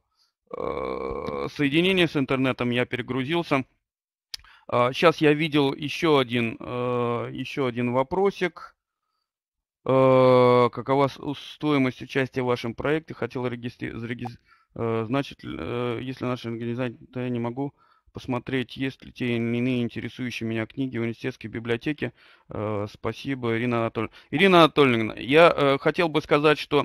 э, соединение с интернетом, я перегрузился. Сейчас а, я видел еще один, еще один вопросик. Какова стоимость участия в вашем проекте? Хотел зарегистрировать. Значит, если наша организация, то я не могу посмотреть, есть ли те или иные интересующие меня книги в университетской библиотеке. Э, спасибо, Ирина Анатольевна. Ирина Анатольевна, я э, хотел бы сказать, что э,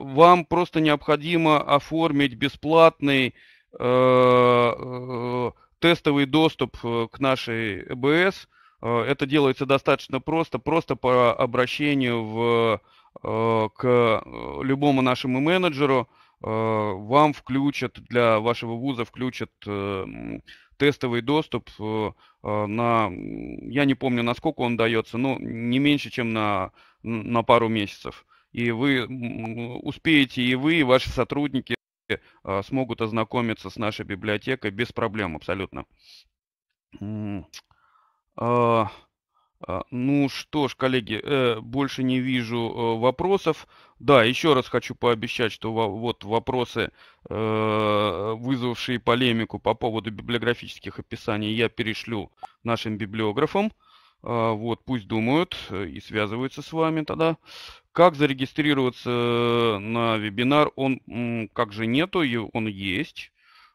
вам просто необходимо оформить бесплатный тестовый доступ к нашей ЭБС. Это делается достаточно просто, просто по обращению в, к любому нашему менеджеру – Э, вам включат, для вашего вуза включат э, тестовый доступ э, на, я не помню, на сколько он дается, но не меньше, чем на, на пару месяцев. И вы успеете, и вы, и ваши сотрудники смогут ознакомиться с нашей библиотекой без проблем абсолютно. А, а, ну что ж, коллеги, э, больше не вижу э, вопросов. Да, еще раз хочу пообещать, что вот вопросы, э, вызвавшие полемику по поводу библиографических описаний, я перешлю нашим библиографам. А, вот, пусть думают и связываются с вами тогда. Как зарегистрироваться на вебинар? Он как же нету, он есть.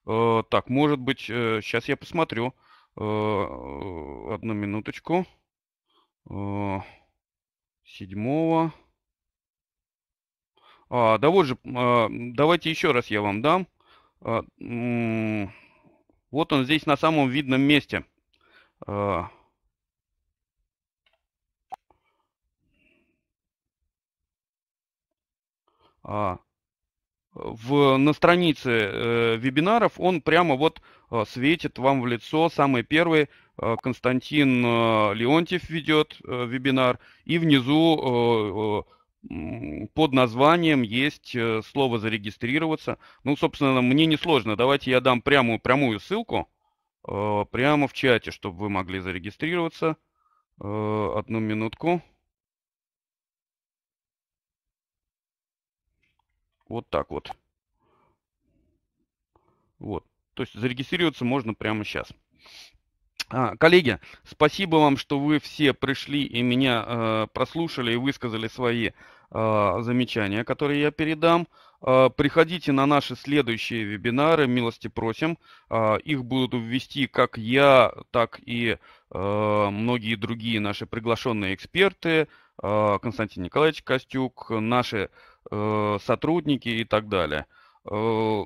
Так, может быть, сейчас я посмотрю. Одну минуточку. Э, седьмого. А, да вот же, а, давайте еще раз я вам дам. А, вот он здесь на самом видном месте. А, а в, на странице э, вебинаров он прямо вот э, светит вам в лицо. Самый первый э, Константин э, Леонтьев ведет э, вебинар. И внизу э, э, под названием есть э, слово «зарегистрироваться». Ну, собственно, мне несложно. Давайте я дам прямую, прямую ссылку э, прямо в чате, чтобы вы могли зарегистрироваться. Э, одну минутку. Вот так вот. Вот. То есть зарегистрироваться можно прямо сейчас. А, коллеги, спасибо вам, что вы все пришли и меня э, прослушали и высказали свои э, замечания, которые я передам. Э, приходите на наши следующие вебинары, милости просим. Э, их будут ввести как я, так и э, многие другие наши приглашенные эксперты. Э, Константин Николаевич Костюк, наши Э, сотрудники и так далее. Э,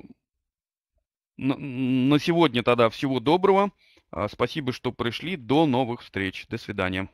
на сегодня тогда всего доброго. А, спасибо, что пришли. До новых встреч. До свидания.